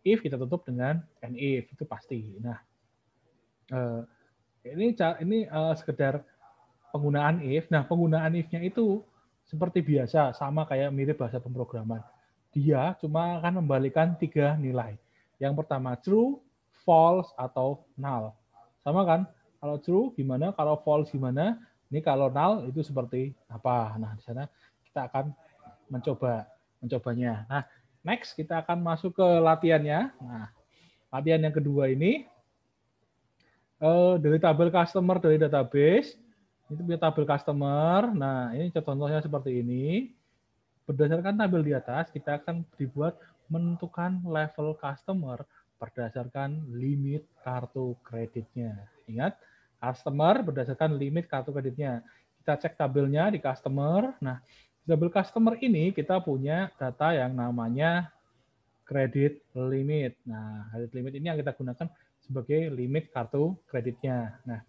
if kita tutup dengan and if itu pasti. Nah, eh, ini ini eh, sekedar penggunaan if. Nah, penggunaan if-nya itu seperti biasa sama kayak mirip bahasa pemrograman. Dia cuma akan membalikan tiga nilai. Yang pertama true, false atau null. Sama kan? kalau true gimana, kalau false gimana, ini kalau null itu seperti apa. Nah, di sana kita akan mencoba mencobanya. Nah, next kita akan masuk ke latihannya. Nah, latihan yang kedua ini eh, dari tabel customer dari database itu punya tabel customer. Nah, ini contohnya seperti ini. Berdasarkan tabel di atas, kita akan dibuat menentukan level customer berdasarkan limit kartu kreditnya. Ingat, customer berdasarkan limit kartu kreditnya. Kita cek tabelnya di customer. Nah, di tabel customer ini kita punya data yang namanya kredit limit. Nah, kredit limit ini yang kita gunakan sebagai limit kartu kreditnya. Nah,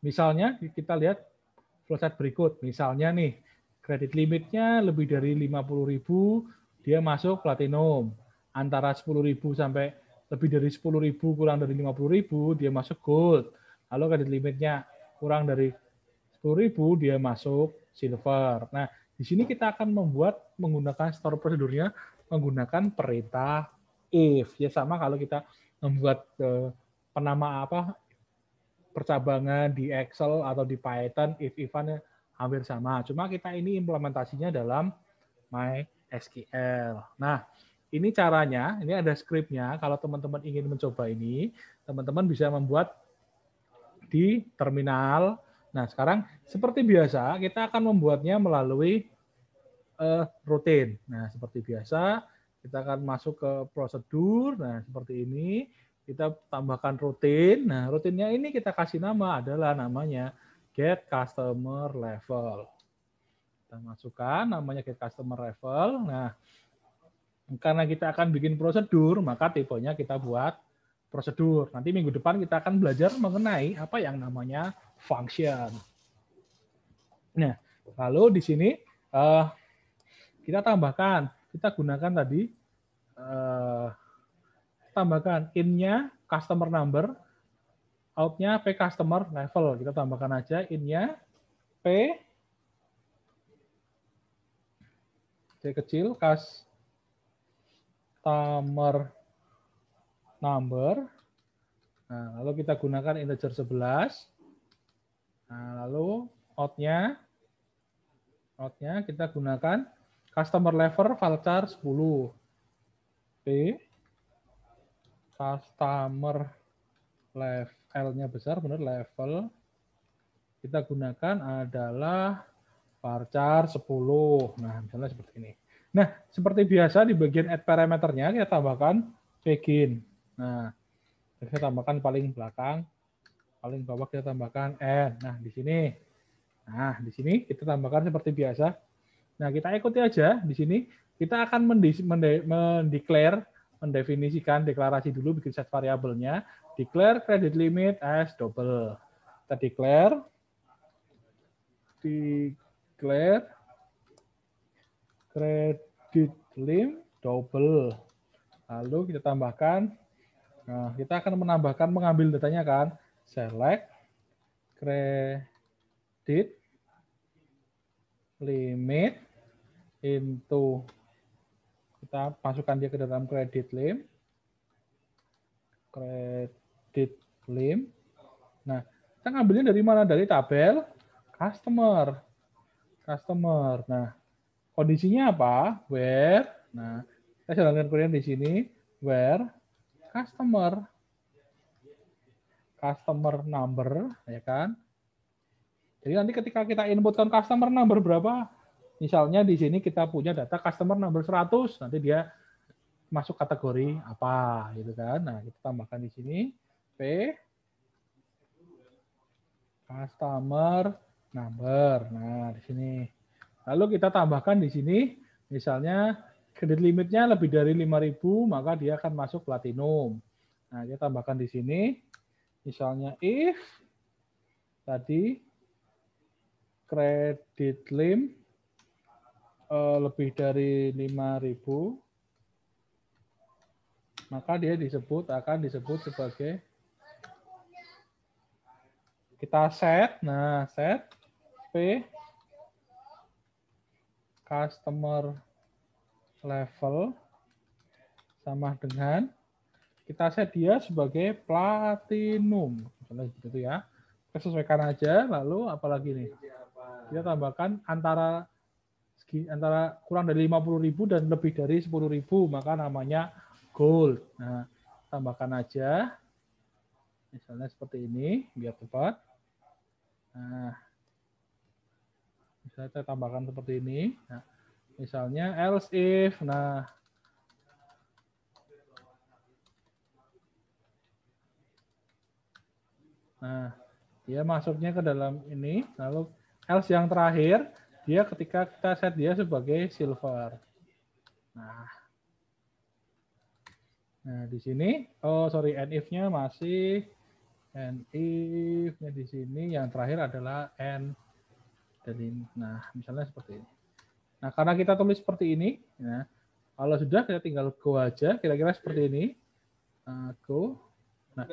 misalnya kita lihat flowchart berikut. Misalnya nih, kredit limitnya lebih dari 50.000, dia masuk platinum. Antara 10.000 sampai lebih dari 10.000 kurang dari 50.000 dia masuk gold. Kalau kredit limitnya kurang dari 10.000 dia masuk silver. Nah, di sini kita akan membuat menggunakan store prosedurnya menggunakan perintah if. Ya sama kalau kita membuat eh, penama apa percabangan di Excel atau di Python if ifannya hampir sama. Cuma kita ini implementasinya dalam MySQL. Nah, ini caranya, ini ada scriptnya. Kalau teman-teman ingin mencoba ini, teman-teman bisa membuat di terminal. Nah, sekarang seperti biasa kita akan membuatnya melalui uh, rutin. Nah, seperti biasa kita akan masuk ke prosedur. Nah, seperti ini kita tambahkan rutin. Nah, rutinnya ini kita kasih nama adalah namanya get customer level. Kita masukkan namanya get customer level. Nah, karena kita akan bikin prosedur, maka tipenya kita buat prosedur. Nanti minggu depan kita akan belajar mengenai apa yang namanya function. Nah, lalu di sini uh, kita tambahkan, kita gunakan tadi uh, tambahkan in-nya customer number, out-nya p customer level. Kita tambahkan aja in-nya p c kecil customer number. Nah, lalu kita gunakan integer 11. Nah, lalu out-nya out kita gunakan customer level varchar 10. Oke. Customer level L-nya besar benar level kita gunakan adalah varchar 10. Nah, misalnya seperti ini. Nah, seperti biasa di bagian add parameternya kita tambahkan begin. Nah, kita tambahkan paling belakang, paling bawah kita tambahkan n. Nah, di sini. Nah, di sini kita tambahkan seperti biasa. Nah, kita ikuti aja di sini. Kita akan mendeklare, mendefinisikan deklarasi dulu bikin set variabelnya. Declare credit limit as double. Kita declare declare credit limit double. Lalu kita tambahkan Nah, kita akan menambahkan mengambil datanya kan. Select credit limit into kita masukkan dia ke dalam credit lim credit lim nah kita ngambilnya dari mana dari tabel customer customer nah kondisinya apa where nah saya jalankan kalian di sini where customer customer number ya kan jadi nanti ketika kita inputkan customer number berapa misalnya di sini kita punya data customer number 100 nanti dia masuk kategori apa gitu kan nah kita tambahkan di sini p customer number nah di sini lalu kita tambahkan di sini misalnya kredit limitnya lebih dari 5000 maka dia akan masuk platinum. Nah, kita tambahkan di sini. Misalnya if tadi kredit lim eh, lebih dari 5000 maka dia disebut akan disebut sebagai kita set. Nah, set P customer level sama dengan kita set dia sebagai platinum misalnya gitu ya kita sesuaikan aja lalu apalagi nih kita tambahkan antara segi antara kurang dari 50.000 dan lebih dari 10.000 maka namanya gold nah tambahkan aja misalnya seperti ini biar tepat nah misalnya saya tambahkan seperti ini nah Misalnya else if. Nah, Nah, dia masuknya ke dalam ini. Lalu else yang terakhir, dia ketika kita set dia sebagai silver. Nah, nah di sini, oh sorry, and if-nya masih and if-nya di sini. Yang terakhir adalah and. ini, nah misalnya seperti ini. Nah, karena kita tulis seperti ini, ya, kalau sudah kita tinggal go aja, kira-kira seperti ini. Uh, go. Nah,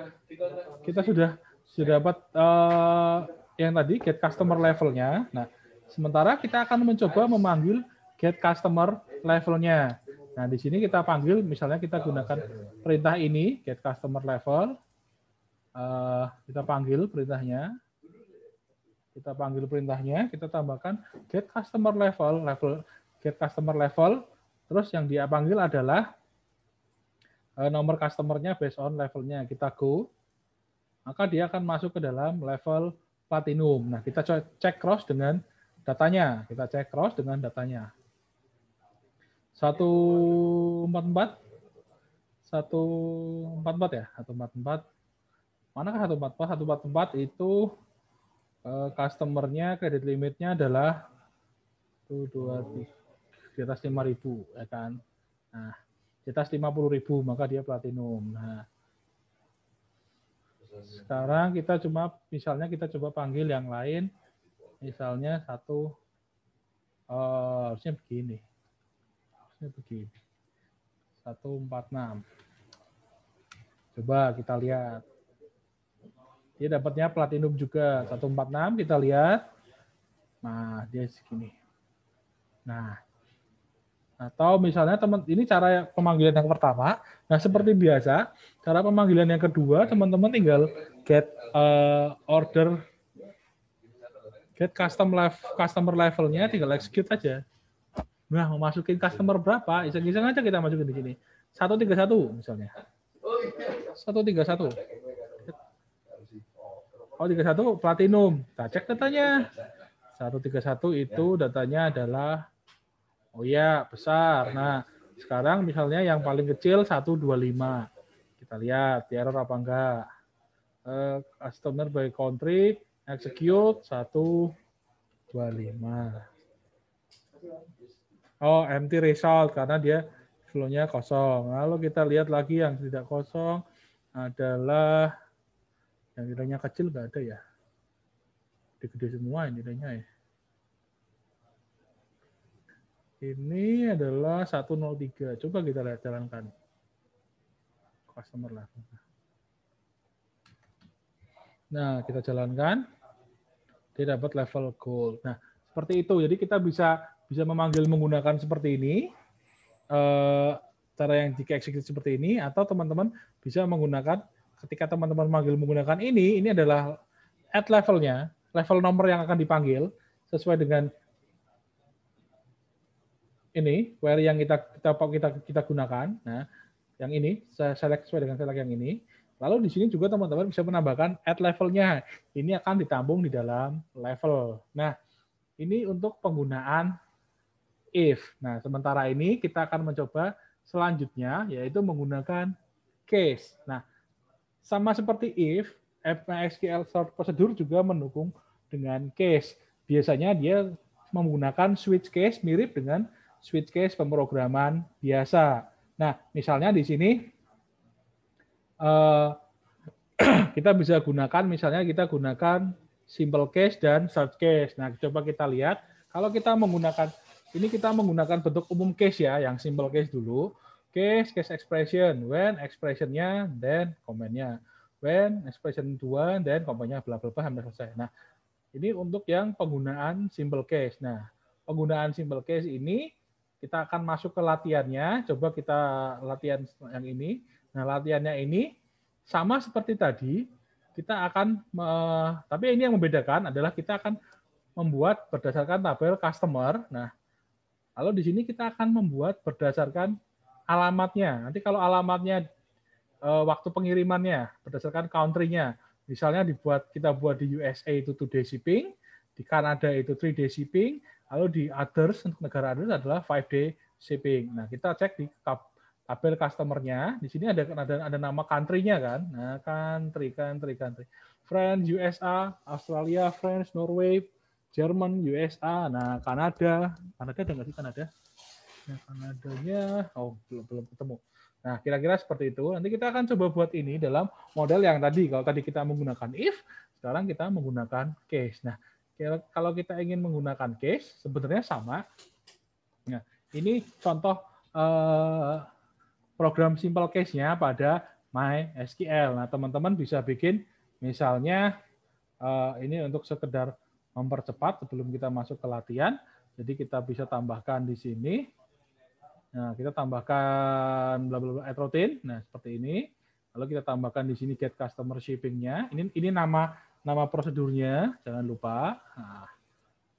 kita sudah sudah dapat uh, yang tadi get customer levelnya. Nah, sementara kita akan mencoba memanggil get customer levelnya. Nah, di sini kita panggil, misalnya kita gunakan perintah ini, get customer level. Uh, kita panggil perintahnya. Kita panggil perintahnya, kita tambahkan get customer level, level get customer level. Terus yang dia panggil adalah eh, nomor customernya based on levelnya. Kita go, maka dia akan masuk ke dalam level platinum. Nah, kita cek cross dengan datanya. Kita cek cross dengan datanya. 144 144 ya, 144. Manakah 144? 144 itu Eh, customernya kredit limitnya adalah tuh dua oh. di atas lima ribu ya kan nah di atas lima puluh ribu maka dia platinum nah sekarang kita cuma misalnya kita coba panggil yang lain misalnya satu uh, harusnya begini harusnya begini enam. coba kita lihat dia dapatnya platinum juga 146 kita lihat. Nah, dia segini. Nah, atau misalnya teman ini cara pemanggilan yang pertama. Nah, seperti iya. biasa, cara pemanggilan yang kedua iya. teman-teman tinggal get uh, order get custom level customer levelnya iya. tinggal execute aja. Nah, mau customer berapa? Iseng-iseng aja kita masukin di sini. 131 misalnya. 131. Oh, 31 platinum. Kita cek datanya. 131 itu ya. datanya adalah oh ya, besar. Nah, sekarang misalnya yang ya. paling kecil 125. Kita lihat di error apa enggak. Eh, customer by country execute 125. Oh, empty result karena dia flow-nya kosong. Lalu kita lihat lagi yang tidak kosong adalah yang nilainya kecil nggak ada ya? Gede-gede semua ya nilainya ya. Ini adalah 103. Coba kita lihat jalankan. Customer lah. Nah, kita jalankan. Dia dapat level gold. Nah, seperti itu. Jadi kita bisa bisa memanggil menggunakan seperti ini. Eh, cara yang dieksekusi seperti ini atau teman-teman bisa menggunakan ketika teman-teman manggil menggunakan ini, ini adalah at levelnya, level nomor yang akan dipanggil sesuai dengan ini where yang kita kita kita kita gunakan. Nah, yang ini saya select sesuai dengan select yang ini. Lalu di sini juga teman-teman bisa menambahkan add levelnya. Ini akan ditambung di dalam level. Nah, ini untuk penggunaan if. Nah, sementara ini kita akan mencoba selanjutnya yaitu menggunakan case. Nah, sama seperti if, MySQL sort prosedur juga mendukung dengan case. Biasanya dia menggunakan switch case mirip dengan switch case pemrograman biasa. Nah, misalnya di sini eh, kita bisa gunakan misalnya kita gunakan simple case dan short case. Nah, coba kita lihat kalau kita menggunakan ini kita menggunakan bentuk umum case ya, yang simple case dulu. Case, case expression. When expressionnya, then komennya. When expression 2, then komennya bla bla bla sampai selesai. Nah, ini untuk yang penggunaan simple case. Nah, penggunaan simple case ini kita akan masuk ke latihannya. Coba kita latihan yang ini. Nah, latihannya ini sama seperti tadi, kita akan me, tapi ini yang membedakan adalah kita akan membuat berdasarkan tabel customer. Nah, lalu di sini kita akan membuat berdasarkan alamatnya. Nanti kalau alamatnya eh, waktu pengirimannya berdasarkan country Misalnya dibuat kita buat di USA itu two day shipping, di Kanada itu three day shipping, lalu di others untuk negara others adalah five day shipping. Nah, kita cek di tabel customernya Di sini ada ada, ada nama country-nya kan. Nah, country, country, country. France, USA, Australia, France, Norway, German USA, nah Kanada. Kanada ada nggak sih Kanada? Nah, Kanadanya, oh belum belum ketemu. Nah, kira-kira seperti itu. Nanti kita akan coba buat ini dalam model yang tadi. Kalau tadi kita menggunakan if, sekarang kita menggunakan case. Nah, kalau kita ingin menggunakan case, sebenarnya sama. Nah, ini contoh eh, program simple case-nya pada MySQL. Nah, teman-teman bisa bikin misalnya eh, ini untuk sekedar mempercepat sebelum kita masuk ke latihan. Jadi kita bisa tambahkan di sini Nah, kita tambahkan bla bla bla Nah, seperti ini. Lalu kita tambahkan di sini get customer shipping-nya. Ini ini nama nama prosedurnya, jangan lupa. Nah,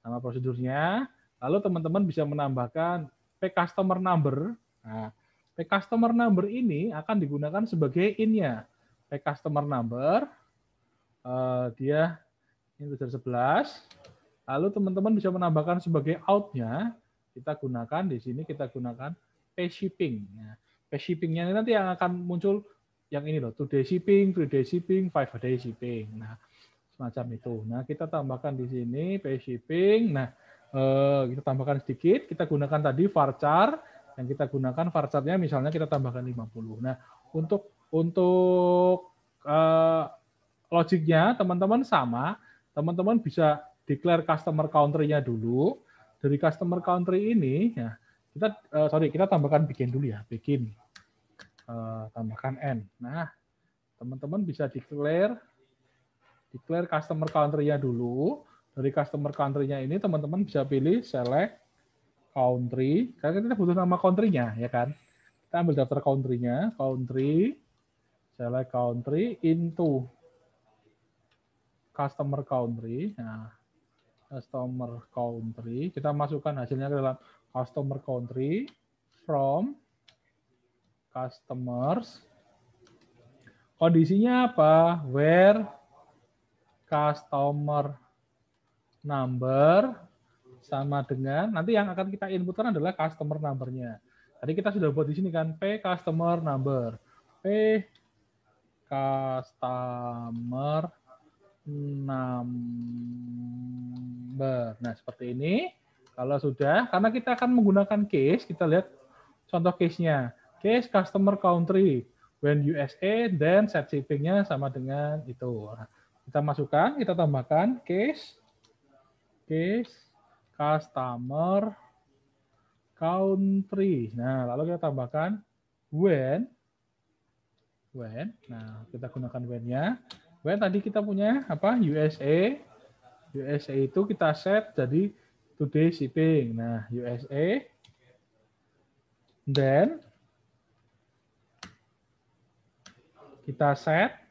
nama prosedurnya. Lalu teman-teman bisa menambahkan P customer number. Nah, P customer number ini akan digunakan sebagai in-nya. P customer number uh, dia ini besar 11. Lalu teman-teman bisa menambahkan sebagai out-nya. Kita gunakan di sini kita gunakan pay shipping. Nah, pay shippingnya nanti yang akan muncul yang ini loh, two day shipping, three day shipping, five day shipping. Nah, semacam itu. Nah, kita tambahkan di sini pay shipping. Nah, eh, kita tambahkan sedikit, kita gunakan tadi varchar yang kita gunakan varchar-nya misalnya kita tambahkan 50. Nah, untuk untuk uh, logiknya teman-teman sama, teman-teman bisa declare customer country-nya dulu. Dari customer country ini ya, kita uh, sorry, kita tambahkan bikin dulu ya, bikin Uh, tambahkan n. Nah, teman-teman bisa declare declare customer country-nya dulu. Dari customer country ini teman-teman bisa pilih select country. Karena kita butuh nama countrynya ya kan. Kita ambil daftar countrynya country select country into customer country. Nah, customer country, kita masukkan hasilnya ke dalam customer country from customers. Kondisinya apa? Where customer number sama dengan nanti yang akan kita inputkan adalah customer numbernya. Tadi kita sudah buat di sini kan p customer number, p customer number. Nah seperti ini. Kalau sudah, karena kita akan menggunakan case, kita lihat contoh case-nya. Case customer country. When USA, then set shipping-nya sama dengan itu. Nah, kita masukkan, kita tambahkan case, case customer country. Nah, lalu kita tambahkan when, when. Nah, kita gunakan when-nya. When tadi kita punya apa? USA, USA itu kita set jadi today shipping. Nah, USA. Then kita set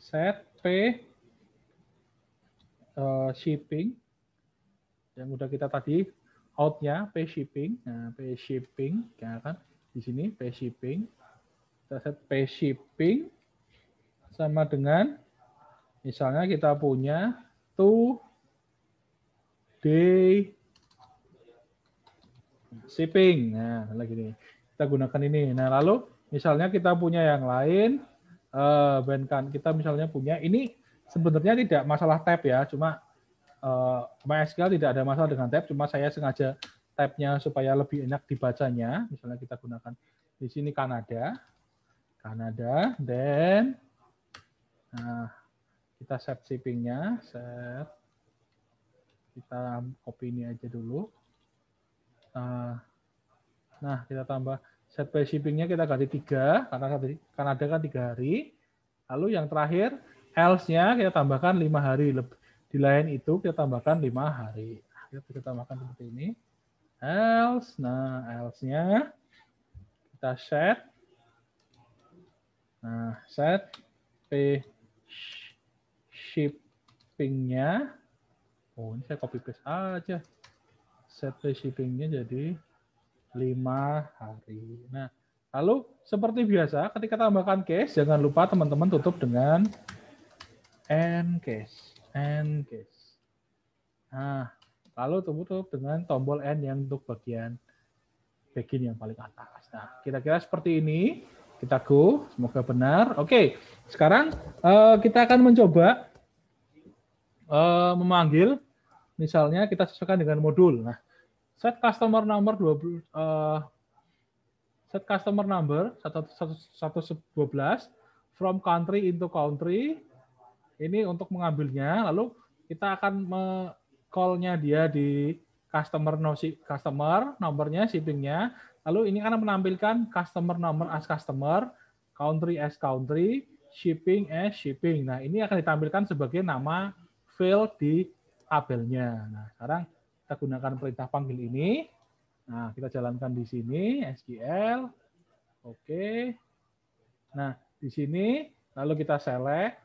set p uh, shipping yang udah kita tadi outnya p shipping. Nah, p shipping ya kan di sini p shipping. Kita set p shipping sama dengan misalnya kita punya to day shipping. Nah, lagi nih. Kita gunakan ini. Nah, lalu misalnya kita punya yang lain, uh, eh, bandkan kita misalnya punya ini sebenarnya tidak masalah tab ya, cuma uh, MySQL tidak ada masalah dengan tab, cuma saya sengaja tabnya supaya lebih enak dibacanya. Misalnya kita gunakan di sini Kanada, Kanada, dan nah, kita set shippingnya, set kita copy ini aja dulu. Ah, nah, kita tambah set pay shippingnya kita ganti tiga karena karena ada kan tiga hari. Lalu yang terakhir else-nya kita tambahkan lima hari lebih di lain itu kita tambahkan lima hari. Nah, kita, tambahkan seperti ini. Else, nah else-nya kita set. Nah set p shippingnya Oh, ini saya copy paste aja. Set shippingnya shipping-nya jadi lima hari. Nah, lalu seperti biasa ketika tambahkan case, jangan lupa teman-teman tutup dengan end case. End case. Nah, lalu tutup dengan tombol end yang untuk bagian begin yang paling atas. Nah, kira-kira seperti ini. Kita go, semoga benar. Oke, sekarang uh, kita akan mencoba Eh, memanggil, misalnya kita sesuaikan dengan modul. Nah, set customer number 20 uh, eh, set customer number 112 from country into country. Ini untuk mengambilnya, lalu kita akan call-nya dia di customer no customer nomornya shippingnya lalu ini akan menampilkan customer number as customer country as country shipping as shipping nah ini akan ditampilkan sebagai nama field di tabelnya. Nah, sekarang kita gunakan perintah panggil ini. Nah, kita jalankan di sini SQL. Oke. Nah, di sini lalu kita select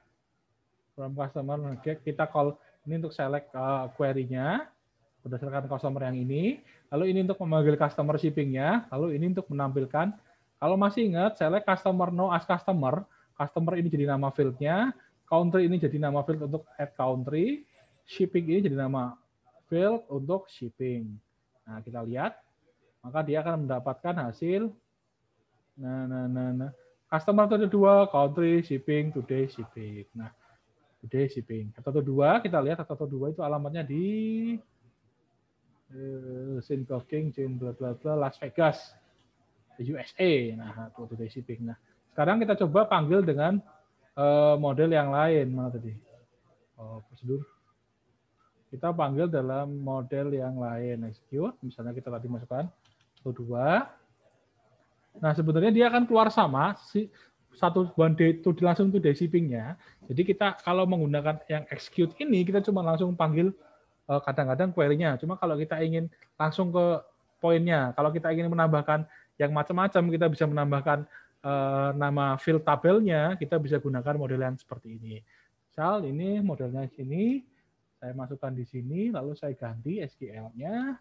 from customer object, kita call ini untuk select uh, query-nya berdasarkan customer yang ini. Lalu ini untuk memanggil customer shipping-nya. Lalu ini untuk menampilkan. Kalau masih ingat, select customer no as customer. Customer ini jadi nama field-nya country ini jadi nama field untuk add country, shipping ini jadi nama field untuk shipping. Nah, kita lihat, maka dia akan mendapatkan hasil nah nah nah, nah. customer to dua country shipping today shipping. Nah, today shipping. Atau dua kita lihat atau dua itu alamatnya di uh, Saint King, Sin bla bla bla Las Vegas, USA. Nah, today shipping. Nah, sekarang kita coba panggil dengan Eh, model yang lain mana tadi? Oh, prosedur. Kita panggil dalam model yang lain execute. Misalnya kita tadi masukkan satu dua. Nah sebenarnya dia akan keluar sama si satu one itu langsung to day shippingnya. Jadi kita kalau menggunakan yang execute ini kita cuma langsung panggil eh, kadang-kadang query-nya. Cuma kalau kita ingin langsung ke poinnya, kalau kita ingin menambahkan yang macam-macam kita bisa menambahkan Eh, nama field tabelnya, kita bisa gunakan model yang seperti ini. Misal ini modelnya sini, saya masukkan di sini, lalu saya ganti SQL-nya.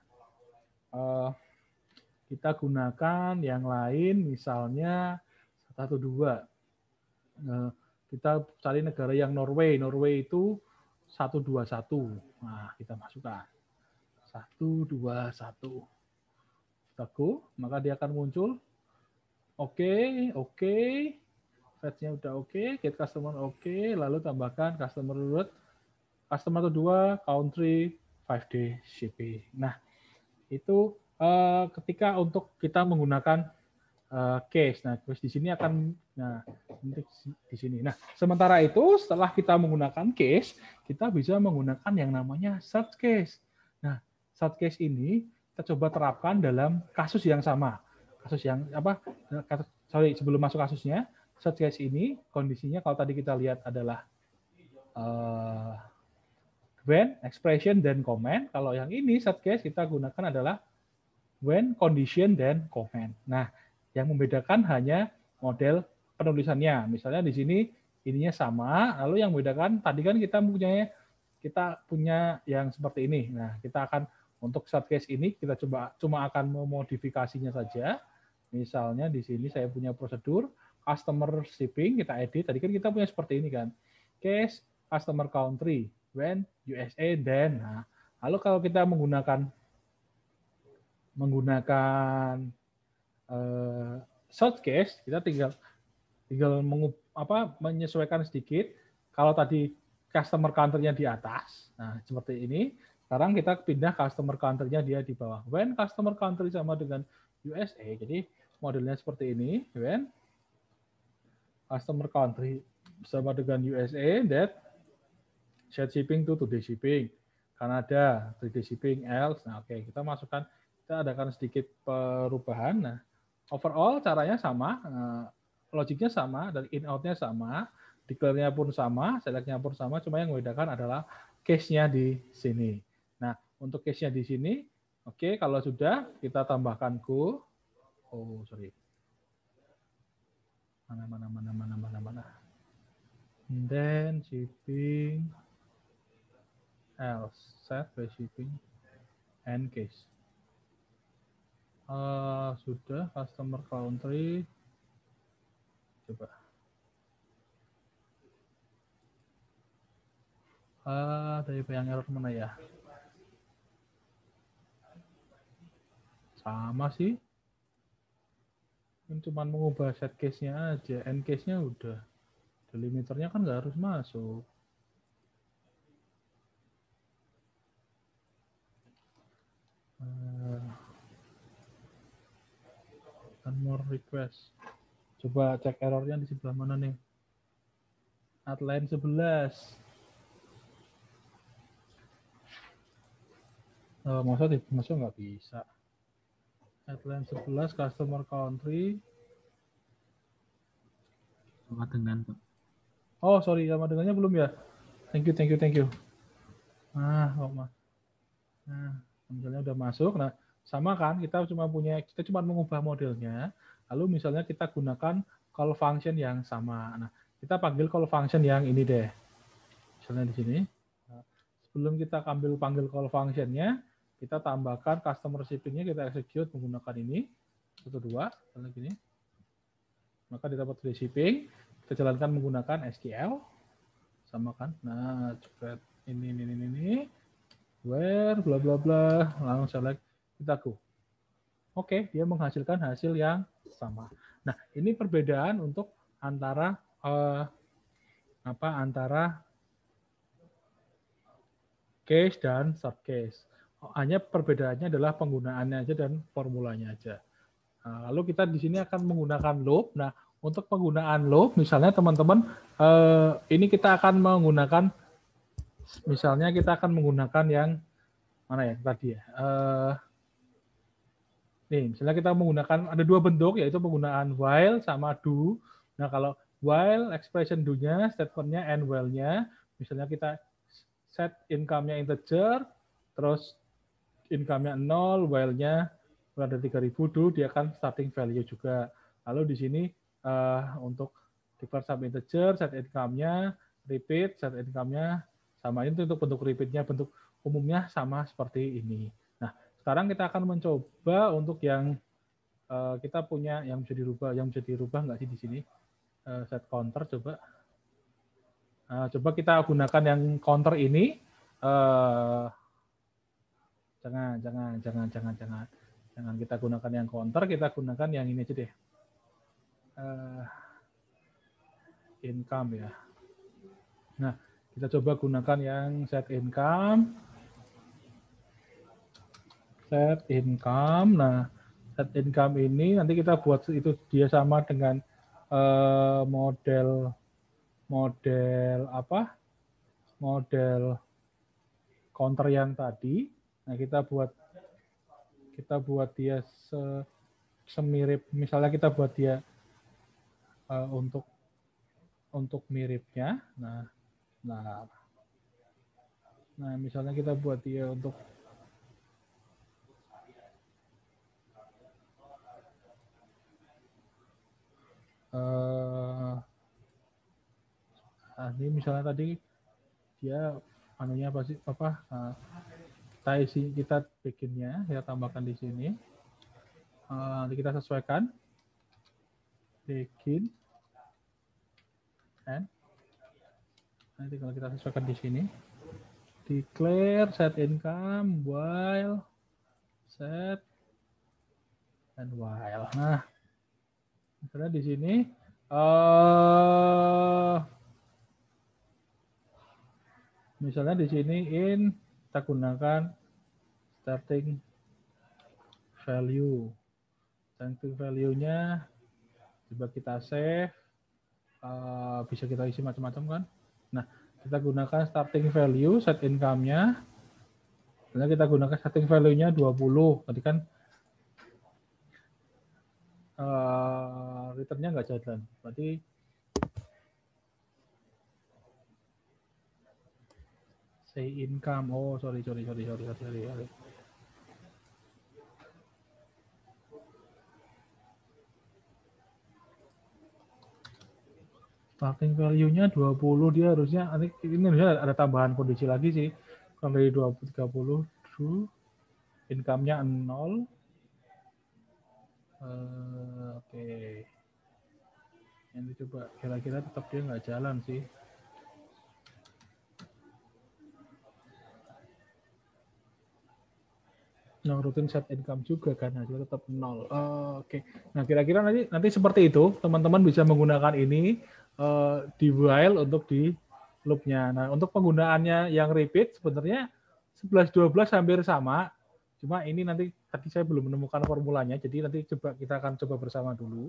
Eh, kita gunakan yang lain, misalnya 12. Eh, kita cari negara yang Norway. Norway itu 121. Nah, kita masukkan. 121. satu teguh maka dia akan muncul Oke, oke. Okay. Fetch-nya udah oke, okay. get customer oke, okay. lalu tambahkan customer root, customer kedua, country, 5D, cp. Nah, itu uh, ketika untuk kita menggunakan uh, case. Nah, case di sini akan nah di sini. Nah, sementara itu setelah kita menggunakan case, kita bisa menggunakan yang namanya search case. Nah, search case ini kita coba terapkan dalam kasus yang sama kasus yang apa kasus, sorry sebelum masuk kasusnya search case ini kondisinya kalau tadi kita lihat adalah uh, when expression dan comment kalau yang ini search case kita gunakan adalah when condition dan comment nah yang membedakan hanya model penulisannya misalnya di sini ininya sama lalu yang membedakan tadi kan kita punya kita punya yang seperti ini nah kita akan untuk search case ini kita coba cuma akan memodifikasinya saja Misalnya di sini saya punya prosedur customer shipping kita edit. Tadi kan kita punya seperti ini kan. Case customer country when USA then. Nah, lalu kalau kita menggunakan menggunakan uh, short case kita tinggal tinggal mengup, apa menyesuaikan sedikit. Kalau tadi customer counternya di atas, nah seperti ini. Sekarang kita pindah customer counternya dia di bawah. When customer country sama dengan USA, jadi modelnya seperti ini, ya kan? customer country sama dengan USA that set shipping to today shipping, Kanada, today shipping else. Nah, oke, okay. kita masukkan kita adakan sedikit perubahan. Nah, overall caranya sama, eh, logiknya sama, dan in outnya sama, declare-nya pun sama, select-nya pun sama, cuma yang membedakan adalah case-nya di sini. Nah, untuk case-nya di sini, oke, okay, kalau sudah kita tambahkan Oh, sorry. Mana, mana, mana, mana, mana, mana. And then shipping else set by shipping and case. Uh, sudah customer country coba uh, dari yang error mana ya sama sih Kan cuma mengubah set case-nya aja, end case-nya udah. Delimiternya kan nggak harus masuk. Uh, eh, and more request. Coba cek errornya di sebelah mana nih? Atline 11. Uh, masa masuk nggak bisa. Headline 11 customer country sama dengan Oh, sorry sama dengannya belum ya? Thank you, thank you, thank you. Nah, kok Mas. Nah, misalnya udah masuk. Nah, sama kan kita cuma punya kita cuma mengubah modelnya. Lalu misalnya kita gunakan call function yang sama. Nah, kita panggil call function yang ini deh. Misalnya di sini. Nah, sebelum kita ambil panggil call functionnya, kita tambahkan customer receiving nya kita execute menggunakan ini. Satu, dua, lagi ini. Maka didapat free shipping. Kita jalankan menggunakan SQL. Sama kan? Nah, coba ini, ini, ini, ini. Where, bla bla bla. Langsung select. Kita go. Oke, okay, dia menghasilkan hasil yang sama. Nah, ini perbedaan untuk antara uh, apa antara case dan subcase hanya perbedaannya adalah penggunaannya aja dan formulanya aja. Nah, lalu kita di sini akan menggunakan loop. Nah, untuk penggunaan loop, misalnya teman-teman, eh, ini kita akan menggunakan, misalnya kita akan menggunakan yang mana ya tadi ya. Eh, nih, misalnya kita menggunakan ada dua bentuk yaitu penggunaan while sama do. Nah, kalau while expression do-nya, statementnya and while-nya, misalnya kita set income-nya integer, terus income-nya 0, while-nya berada 3000 dulu dia akan starting value juga. Lalu di sini uh, untuk declare sub integer, set income-nya, repeat, set income-nya sama itu untuk bentuk repeat-nya bentuk umumnya sama seperti ini. Nah, sekarang kita akan mencoba untuk yang uh, kita punya yang bisa dirubah, yang bisa dirubah nggak sih di sini? Uh, set counter coba. Uh, coba kita gunakan yang counter ini. Uh, Jangan, jangan, jangan, jangan, jangan. Jangan kita gunakan yang counter, kita gunakan yang ini aja deh. Uh, income ya. Nah, kita coba gunakan yang set income. Set income. Nah, set income ini nanti kita buat itu dia sama dengan uh, model model apa? Model counter yang tadi Nah, kita buat kita buat dia se, semirip misalnya kita buat dia uh, untuk untuk miripnya. Nah, nah Nah, misalnya kita buat dia untuk uh, ini misalnya tadi dia anunya apa sih apa uh, kita isi kita bikinnya, ya tambahkan di sini. Eh, nanti kita sesuaikan. Bikin. And. Nanti kalau kita sesuaikan di sini. Declare set income while set and while. Nah, misalnya di sini uh, misalnya di sini in kita gunakan starting value. Starting value-nya coba kita save. Uh, bisa kita isi macam-macam kan? Nah, kita gunakan starting value set income-nya. karena kita gunakan starting value-nya 20. berarti kan uh, return-nya nggak jalan. Berarti say income. Oh, sorry, sorry, sorry, sorry, sorry. sorry. starting value-nya 20 dia harusnya ini harusnya ada tambahan kondisi lagi sih kurang dari 20 30 true income-nya 0 uh, eh, oke okay. ini coba kira-kira tetap dia nggak jalan sih yang rutin set income juga kan hasilnya tetap nol. Eh, oke. Okay. Nah kira-kira nanti nanti seperti itu teman-teman bisa menggunakan ini uh, di while untuk di loopnya. Nah, untuk penggunaannya yang repeat sebenarnya 11-12 hampir sama, cuma ini nanti tadi saya belum menemukan formulanya, jadi nanti coba kita akan coba bersama dulu.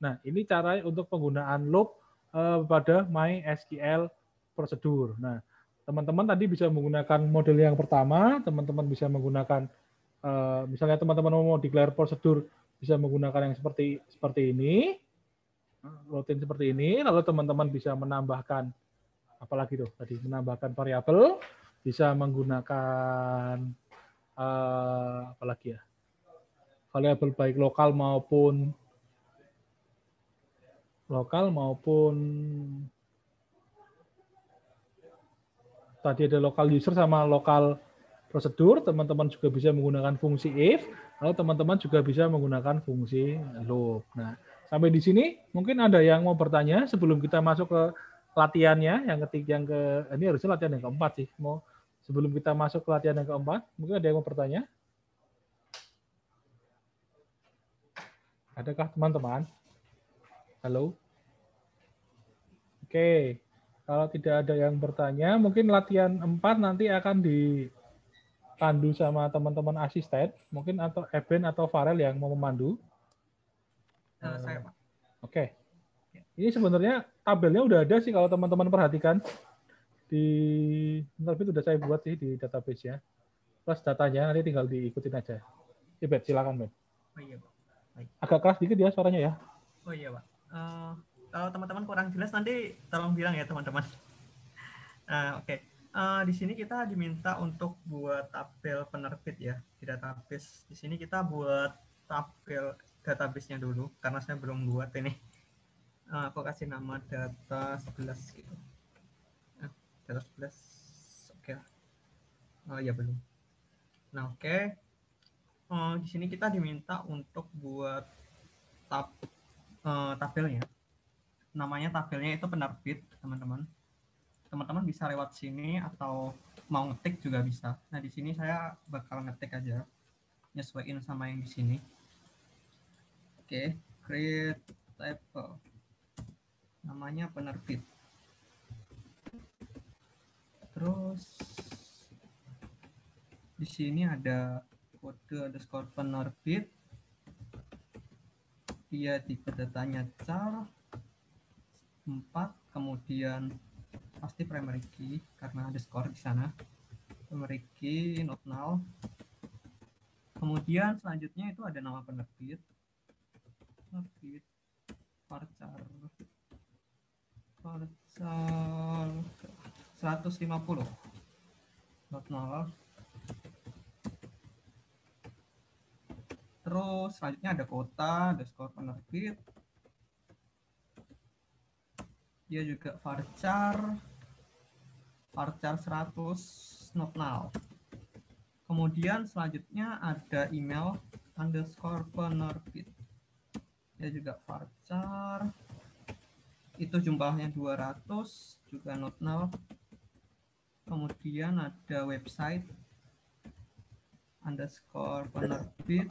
Nah, ini cara untuk penggunaan loop uh, pada MySQL prosedur. Nah, teman-teman tadi bisa menggunakan model yang pertama, teman-teman bisa menggunakan uh, misalnya teman-teman mau declare prosedur bisa menggunakan yang seperti seperti ini rutin seperti ini, lalu teman-teman bisa menambahkan apalagi tuh tadi menambahkan variabel, bisa menggunakan uh, eh, apalagi ya variabel baik lokal maupun lokal maupun tadi ada lokal user sama lokal prosedur, teman-teman juga bisa menggunakan fungsi if, lalu teman-teman juga bisa menggunakan fungsi loop. Nah, Sampai di sini mungkin ada yang mau bertanya sebelum kita masuk ke latihannya yang ketiga yang ke ini harusnya latihan yang keempat sih. Mau sebelum kita masuk ke latihan yang keempat, mungkin ada yang mau bertanya? Adakah teman-teman? Halo? Oke. Kalau tidak ada yang bertanya, mungkin latihan empat nanti akan dipandu sama teman-teman asisten, mungkin atau Eben atau Farel yang mau memandu. Eh, oke. Okay. Ya. Ini sebenarnya tabelnya udah ada sih kalau teman-teman perhatikan di tapi sudah saya buat sih di database ya. Plus datanya nanti tinggal diikutin aja. Ibet, iya, silakan Ben. Oh iya Pak. Baik. Agak keras dikit ya suaranya ya. Oh iya Pak. Uh, kalau teman-teman kurang jelas nanti tolong bilang ya teman-teman. Uh, Oke. Okay. Uh, di sini kita diminta untuk buat tabel penerbit ya di database. Di sini kita buat tabel database-nya dulu karena saya belum buat ini. Uh, aku kasih nama data 11 gitu. Nah, data 11 oke okay. Oh ya belum. Nah oke. Okay. Uh, eh, di sini kita diminta untuk buat tab uh, tabelnya. Namanya tabelnya itu penerbit teman-teman. Teman-teman bisa lewat sini atau mau ngetik juga bisa. Nah di sini saya bakal ngetik aja nyesuaiin sama yang di sini. Oke, create label. Namanya penerbit. Terus di sini ada kode underscore penerbit. Dia tipe datanya char 4 kemudian pasti primary key karena ada skor di sana. Primary key not null. Kemudian selanjutnya itu ada nama penerbit sakit varchar varchar 150 not nol terus selanjutnya ada kota ada skor penerbit dia juga varchar varchar 100 not null kemudian selanjutnya ada email underscore penerbit ya juga varchar itu jumlahnya 200 juga not now kemudian ada website underscore penerbit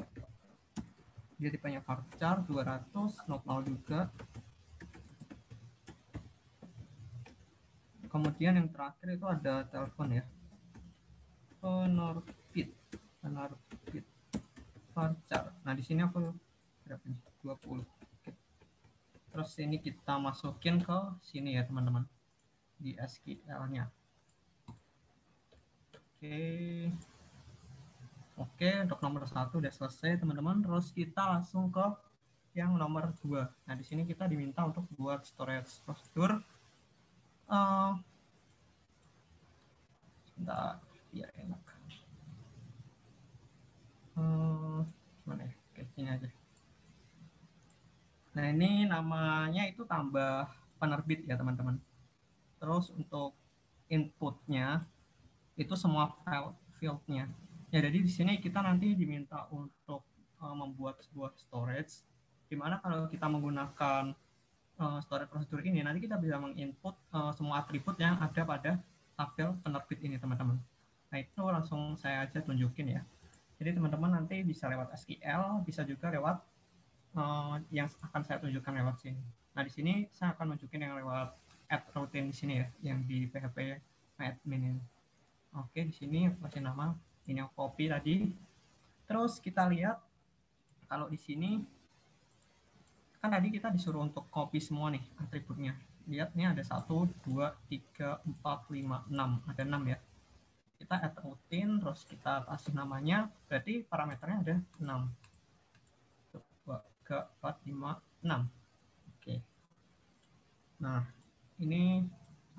dia tipenya varchar 200 not now juga kemudian yang terakhir itu ada telepon ya penerbit penerbit varchar nah di sini aku 20. Terus ini kita masukin ke sini ya teman-teman. Di SQL-nya. Oke. Oke, untuk nomor satu udah selesai teman-teman. Terus kita langsung ke yang nomor dua. Nah, di sini kita diminta untuk buat storage prosedur. Uh, eh, sebentar, biar enak. Hmm, gimana ya? Kayak gini aja. Nah, ini namanya itu tambah penerbit ya, teman-teman. Terus untuk inputnya itu semua file fieldnya. Ya, jadi di sini kita nanti diminta untuk uh, membuat sebuah storage di mana kalau kita menggunakan uh, storage prosedur ini nanti kita bisa menginput uh, semua atribut yang ada pada tabel penerbit ini, teman-teman. Nah, itu langsung saya aja tunjukin ya. Jadi teman-teman nanti bisa lewat SQL, bisa juga lewat uh, yang akan saya tunjukkan lewat sini. Nah, di sini saya akan nunjukin yang lewat add routine di sini ya, yang di PHP admin ini. Oke, di sini masih nama ini yang copy tadi. Terus kita lihat kalau di sini kan tadi kita disuruh untuk copy semua nih atributnya. Lihat nih ada satu dua tiga empat lima enam ada enam ya. Kita add routine terus kita kasih namanya, berarti parameternya ada 6. 3, 4, 5, 6. Oke. Nah, ini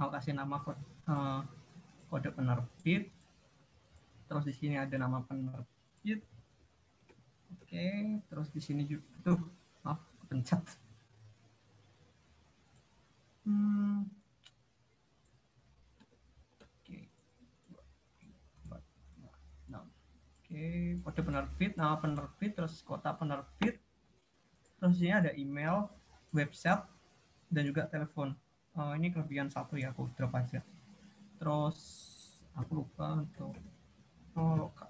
aku kasih nama kode, uh, kode penerbit. Terus di sini ada nama penerbit. Oke, terus di sini juga tuh maaf pencet. Hmm. Oke. okay, kode penerbit, nama penerbit, terus kota penerbit terus isinya ada email website dan juga telepon uh, ini kelebihan satu ya aku drop aja terus aku lupa untuk oh lokal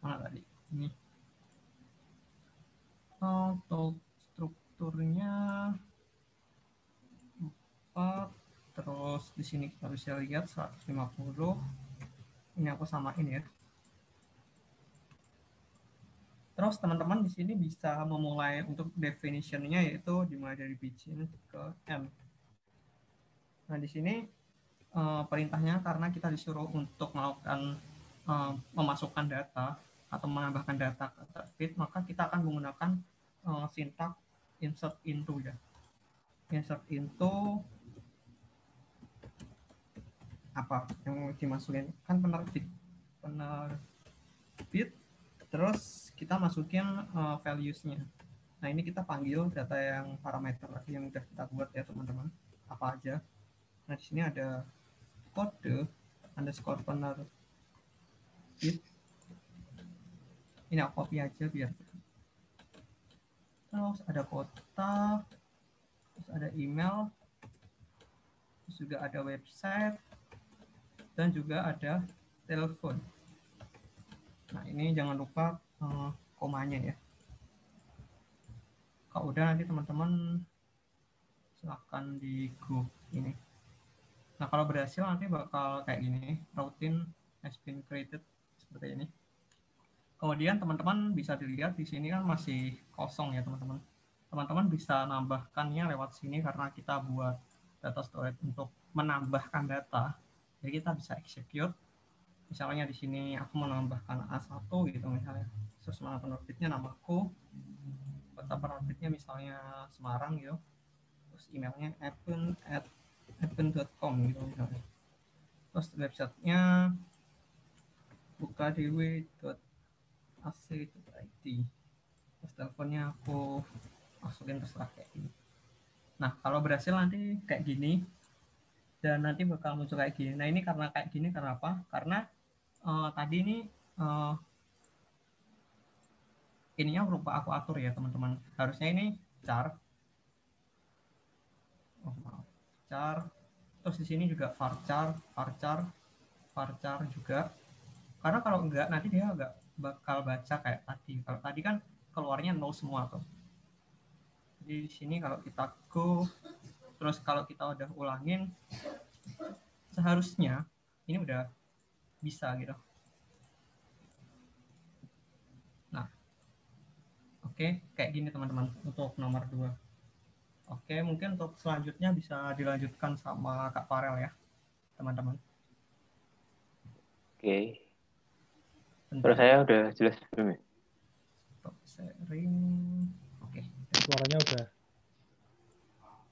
mana tadi ini untuk strukturnya lupa. terus di sini kita bisa lihat 150 ini aku samain ya Terus teman-teman di sini bisa memulai untuk definitionnya yaitu dimulai dari bikin ke M. Nah di sini eh, perintahnya karena kita disuruh untuk melakukan uh, memasukkan data atau menambahkan data ke terbit, maka kita akan menggunakan uh, eh, sintak insert into ya. Insert into apa yang dimasukin kan penerbit penerbit Terus kita masukin uh, values-nya. Nah, ini kita panggil data yang parameter yang udah kita buat ya, teman-teman. Apa aja. Nah, di sini ada kode underscore pener Ini aku copy aja biar. Terus ada kota, terus ada email, terus juga ada website, dan juga ada telepon. Nah, ini jangan lupa uh, komanya ya. Kalau udah nanti teman-teman silahkan di grup ini. Nah, kalau berhasil nanti bakal kayak gini, routine has been created seperti ini. Kemudian teman-teman bisa dilihat di sini kan masih kosong ya teman-teman. Teman-teman bisa nambahkannya lewat sini karena kita buat data storage untuk menambahkan data. Jadi kita bisa execute misalnya di sini aku menambahkan A1 gitu misalnya terus nama penerbitnya namaku kota penerbitnya misalnya Semarang gitu terus emailnya appen at appen.com gitu misalnya terus websitenya buka dewi.ac.id terus teleponnya aku masukin terserah kayak gini nah kalau berhasil nanti kayak gini dan nanti bakal muncul kayak gini nah ini karena kayak gini karena apa karena uh, tadi ini uh, eh, ininya berupa aku atur ya teman-teman. Harusnya ini char. Oh, maaf. Char. Terus di sini juga varchar, varchar, varchar juga. Karena kalau enggak nanti dia enggak bakal baca kayak tadi. Kalau tadi kan keluarnya nol semua tuh. Jadi di sini kalau kita go terus kalau kita udah ulangin seharusnya ini udah bisa gitu. Nah, oke okay, kayak gini teman-teman untuk nomor dua. Oke okay, mungkin untuk selanjutnya bisa dilanjutkan sama Kak Farel ya teman-teman. Oke. Okay. Terus saya udah jelas belum ya? Stop sharing. Oke. Okay. Suaranya udah.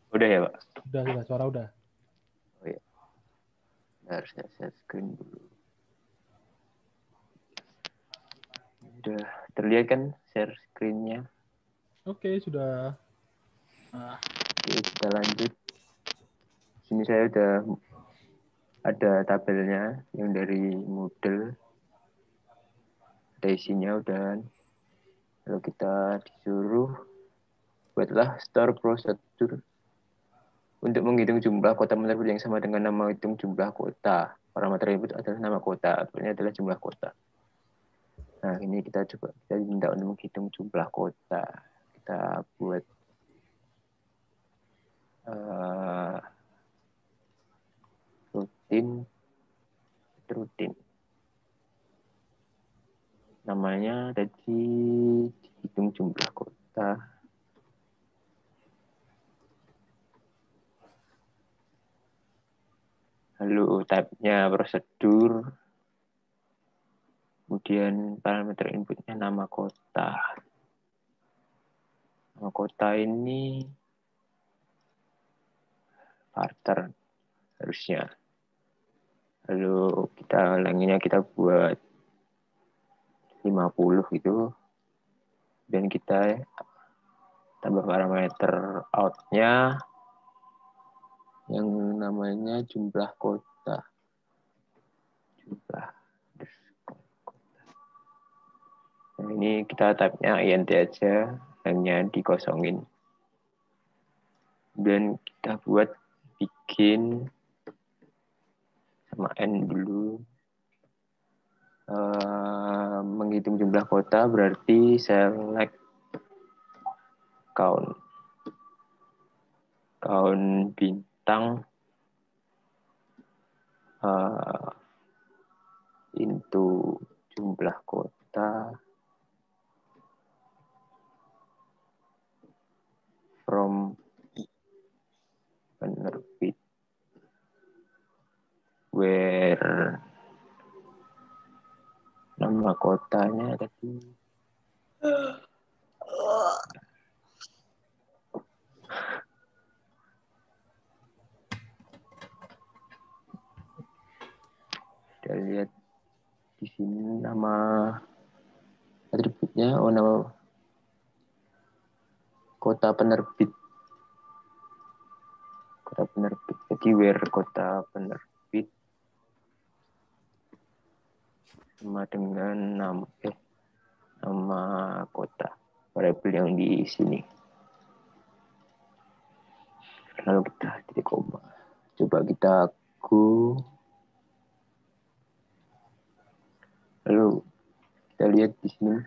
Udah ya, Pak? Udah, udah. Suara udah. Oh iya. harusnya harus saya screen dulu. Sudah terlihat kan share screen-nya? Oke, okay, sudah. Ah. Oke, kita lanjut. Sini saya sudah ada tabelnya yang dari model Ada isinya udah. Kan? Kalau kita disuruh buatlah store prosedur untuk menghitung jumlah kota menerbit yang sama dengan nama hitung jumlah kota. Parameter input adalah nama kota, artinya adalah jumlah kota. Nah, ini kita coba kita minta untuk menghitung jumlah kota. Kita buat uh, rutin rutin. Namanya tadi dihitung jumlah kota. Lalu tabnya prosedur kemudian parameter inputnya nama kota nama kota ini partner harusnya lalu kita lainnya kita buat 50 gitu dan kita tambah parameter outnya yang namanya jumlah kota jumlah ini kita tapnya int aja, hanya dikosongin. dan kita buat bikin sama n dulu. Uh, menghitung jumlah kota berarti select count. Count bintang uh, into jumlah kota from penerbit where nama kotanya tadi kita lihat di sini nama atributnya oh nama kota penerbit kota penerbit jadi where kota penerbit sama dengan nama eh nama kota variable yang di sini lalu kita titik koma coba kita go lalu kita lihat di sini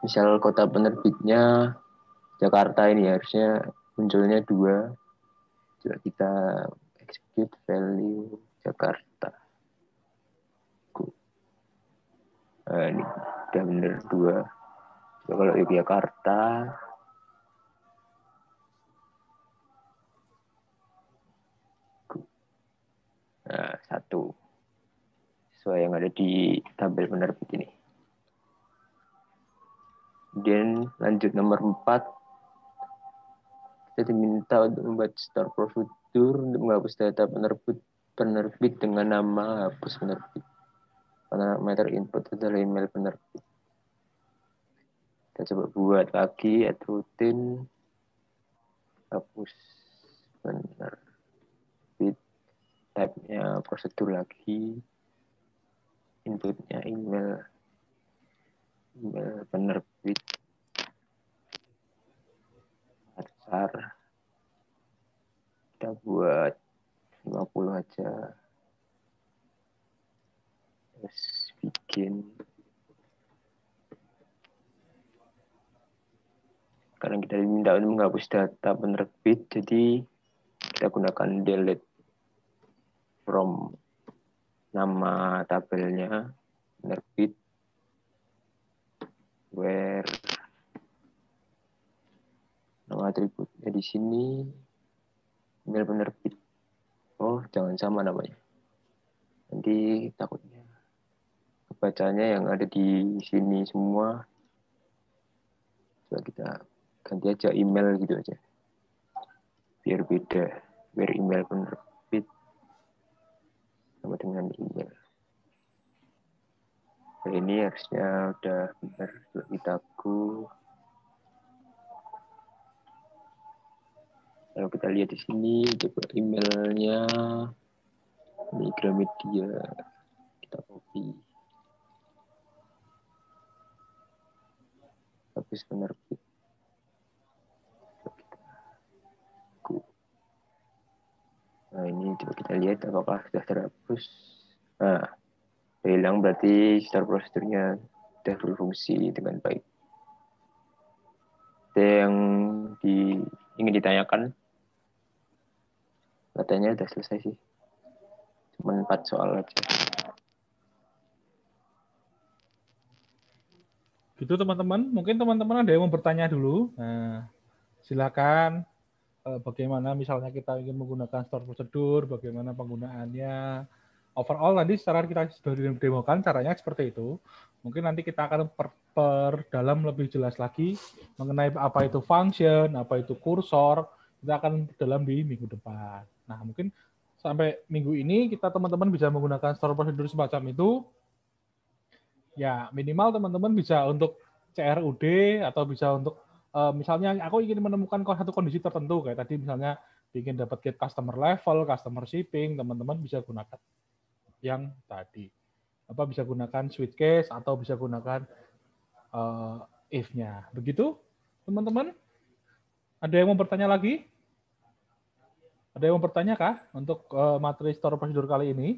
misal kota penerbitnya Jakarta ini harusnya munculnya dua coba kita execute value Jakarta nah, ini udah bener dua coba kalau Yogyakarta nah, satu sesuai yang ada di tabel penerbit ini Dan lanjut nomor empat. Saya diminta untuk membuat store provider untuk menghapus data penerbit penerbit dengan nama hapus penerbit. Karena meter input adalah email penerbit. Kita coba buat lagi add rutin hapus penerbit type-nya prosedur lagi inputnya email email penerbit kita buat 50 aja terus bikin sekarang kita diminta untuk menghapus data penerbit jadi kita gunakan delete from nama tabelnya penerbit where untuk atributnya di sini benar-benar fit. Oh, jangan sama namanya. Nanti takutnya kebacanya yang ada di sini semua. Coba kita ganti aja email gitu aja. Biar beda, biar email penerbit sama dengan email. Nah, ini harusnya udah benar. Coba kita go. Kalau kita lihat di sini, coba emailnya ini Gramedia. Kita copy. Habis penerbit. Nah, ini coba kita lihat apakah sudah terhapus. Nah, hilang berarti secara prosedurnya sudah berfungsi dengan baik. Ada yang di, ingin ditanyakan Katanya udah selesai sih. cuma empat soal aja. Gitu teman-teman. Mungkin teman-teman ada yang mau bertanya dulu. Nah, silakan eh, bagaimana misalnya kita ingin menggunakan store prosedur, bagaimana penggunaannya. Overall nanti secara kita sudah demokan caranya seperti itu. Mungkin nanti kita akan per perdalam lebih jelas lagi mengenai apa itu function, apa itu kursor, kita akan dalam di minggu depan. Nah, mungkin sampai minggu ini kita teman-teman bisa menggunakan store prosedur semacam itu. Ya, minimal teman-teman bisa untuk CRUD atau bisa untuk uh, misalnya aku ingin menemukan satu kondisi tertentu kayak tadi misalnya ingin dapat get customer level, customer shipping, teman-teman bisa gunakan yang tadi. Apa bisa gunakan switch case atau bisa gunakan uh, if-nya. Begitu, teman-teman? Ada yang mau bertanya lagi? Ada yang mau bertanya kah untuk uh, materi store prosedur kali ini?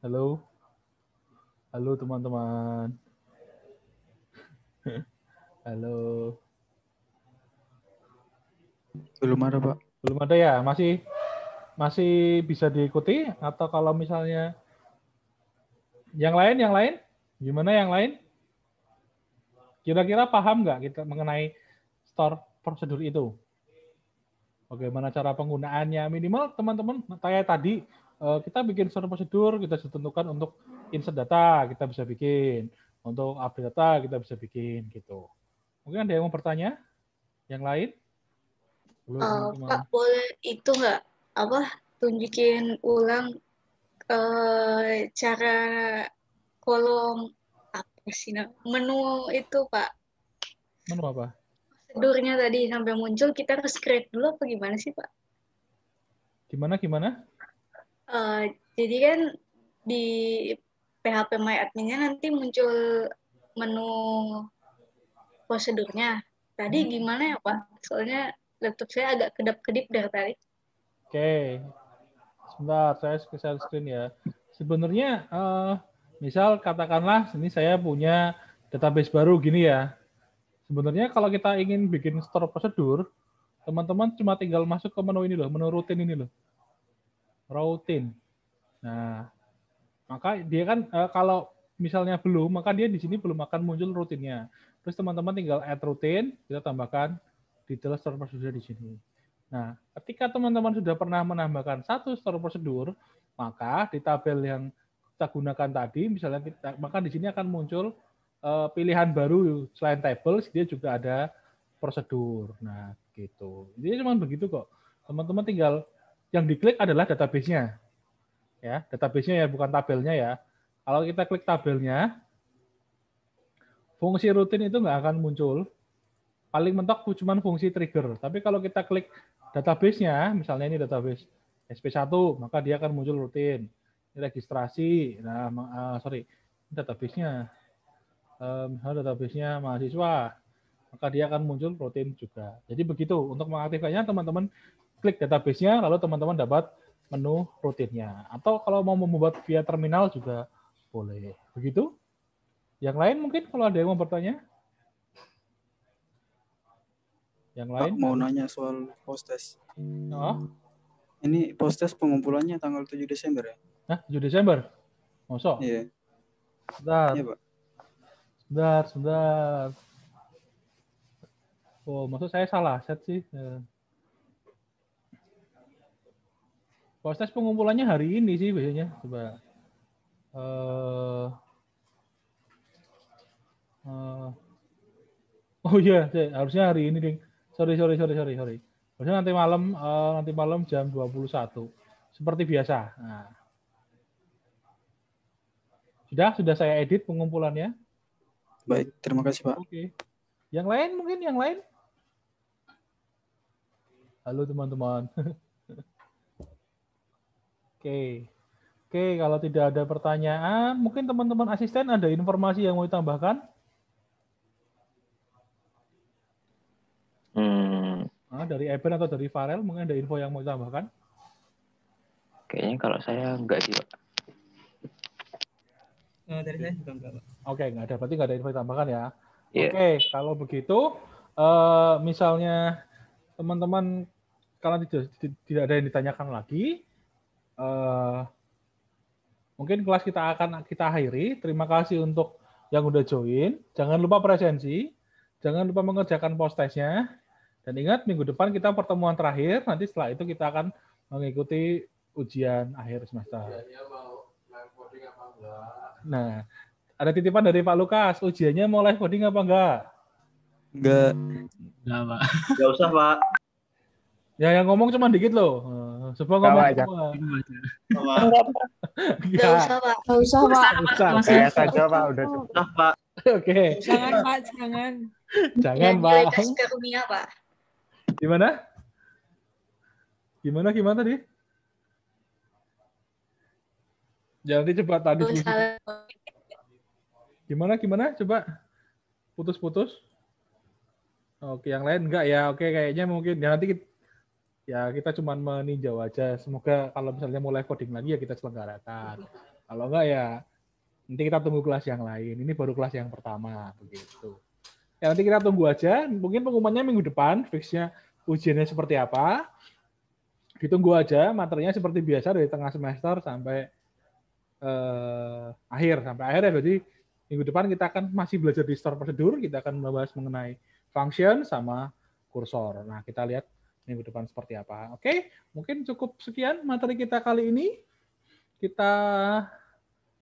Halo. Halo teman-teman. Halo. Belum ada, Pak. Belum ada ya? Masih masih bisa diikuti atau kalau misalnya yang lain yang lain gimana yang lain? Kira-kira paham nggak kita mengenai store prosedur itu. Bagaimana cara penggunaannya? Minimal teman-teman kayak tadi eh, kita bikin store prosedur, kita tentukan untuk insert data, kita bisa bikin. Untuk update data, kita bisa bikin gitu. Mungkin ada yang mau bertanya? Yang lain? Belum, uh, teman. Pak, boleh itu nggak? Apa? Tunjukin ulang uh, cara kolom apa sih? Menu itu, Pak. Menu apa? prosedurnya tadi sampai muncul kita harus create dulu apa gimana sih pak? Gimana gimana? Uh, jadi kan di PHP My Adminnya nanti muncul menu prosedurnya. Tadi hmm. gimana ya pak? Soalnya laptop saya agak kedap-kedip dari tadi. Oke, okay. sebentar saya share screen ya. Sebenarnya uh, misal katakanlah ini saya punya database baru gini ya. Sebenarnya kalau kita ingin bikin store prosedur, teman-teman cuma tinggal masuk ke menu ini loh, menu rutin ini loh. Routine. Nah, maka dia kan eh, kalau misalnya belum, maka dia di sini belum akan muncul rutinnya. Terus teman-teman tinggal add rutin, kita tambahkan detail store prosedur di sini. Nah, ketika teman-teman sudah pernah menambahkan satu store prosedur, maka di tabel yang kita gunakan tadi, misalnya kita, maka di sini akan muncul uh, pilihan baru selain tables dia juga ada prosedur. Nah, gitu. Jadi cuma begitu kok. Teman-teman tinggal yang diklik adalah database-nya. Ya, database-nya ya bukan tabelnya ya. Kalau kita klik tabelnya, fungsi rutin itu nggak akan muncul. Paling mentok cuma fungsi trigger. Tapi kalau kita klik database-nya, misalnya ini database SP1, maka dia akan muncul rutin. Ini registrasi, nah, uh, sorry, database-nya misalnya database-nya mahasiswa, maka dia akan muncul protein juga. Jadi begitu, untuk mengaktifkannya teman-teman klik database-nya, lalu teman-teman dapat menu proteinnya Atau kalau mau membuat via terminal juga boleh. Begitu? Yang lain mungkin kalau ada yang mau bertanya? Yang lain? Pak, mau nanya soal postes. Oh? Ini postes pengumpulannya tanggal 7 Desember ya? Hah, 7 Desember? Masa? Iya. Yeah. Iya, Pak. Sebentar, sebentar. Oh, maksud saya salah set sih. Ya. Proses pengumpulannya hari ini sih biasanya. Coba. Uh, uh, oh iya, yeah, harusnya hari ini, Ding. Sorry, sorry, sorry, sorry, sorry. Harusnya nanti malam uh, nanti malam jam 21. Seperti biasa. Nah. Sudah, sudah saya edit pengumpulannya. Baik, terima kasih Pak. Oke. Yang lain mungkin yang lain? Halo teman-teman. Oke. Oke, kalau tidak ada pertanyaan, mungkin teman-teman asisten ada informasi yang mau ditambahkan? Hmm. Nah, dari Eben atau dari Farel mungkin ada info yang mau ditambahkan? Kayaknya kalau saya enggak sih, Pak. Eh, dari saya juga enggak, Pak. Oke, okay, enggak ada. Berarti enggak ada info tambahan ya. Yeah. Oke, okay, kalau begitu uh, misalnya teman-teman kalau tidak, tidak ada yang ditanyakan lagi, uh, mungkin kelas kita akan kita akhiri. Terima kasih untuk yang udah join. Jangan lupa presensi, jangan lupa mengerjakan post testnya. Dan ingat minggu depan kita pertemuan terakhir. Nanti setelah itu kita akan mengikuti ujian akhir semester. Ujiannya mau live coding apa enggak? Nah, ada titipan dari Pak Lukas, ujiannya mau live coding apa enggak? Enggak. Enggak, Pak. Enggak usah, Pak. Ya, yang ngomong cuma dikit loh. Coba eh, ngomong Gak Enggak, Pak. Enggak usah, Pak. Enggak usah, Pak. Enggak usah, Pak. Pak. Udah cukup. Pak. Oke. Jangan, Pak. Jangan. Jangan, Pak. Jangan, Pak. Gimana? Gimana, gimana tadi? Jadi coba tadi. Gimana gimana coba putus-putus. Oke, yang lain enggak ya? Oke, kayaknya mungkin ya nanti kita, ya kita cuma meninjau aja. Semoga kalau misalnya mulai coding lagi ya kita selenggarakan. Kalau enggak ya nanti kita tunggu kelas yang lain. Ini baru kelas yang pertama begitu. Ya nanti kita tunggu aja. Mungkin pengumumannya minggu depan fixnya ujiannya seperti apa. Ditunggu aja materinya seperti biasa dari tengah semester sampai eh, akhir sampai akhir ya berarti minggu depan kita akan masih belajar di store prosedur kita akan membahas mengenai function sama kursor nah kita lihat minggu depan seperti apa oke mungkin cukup sekian materi kita kali ini kita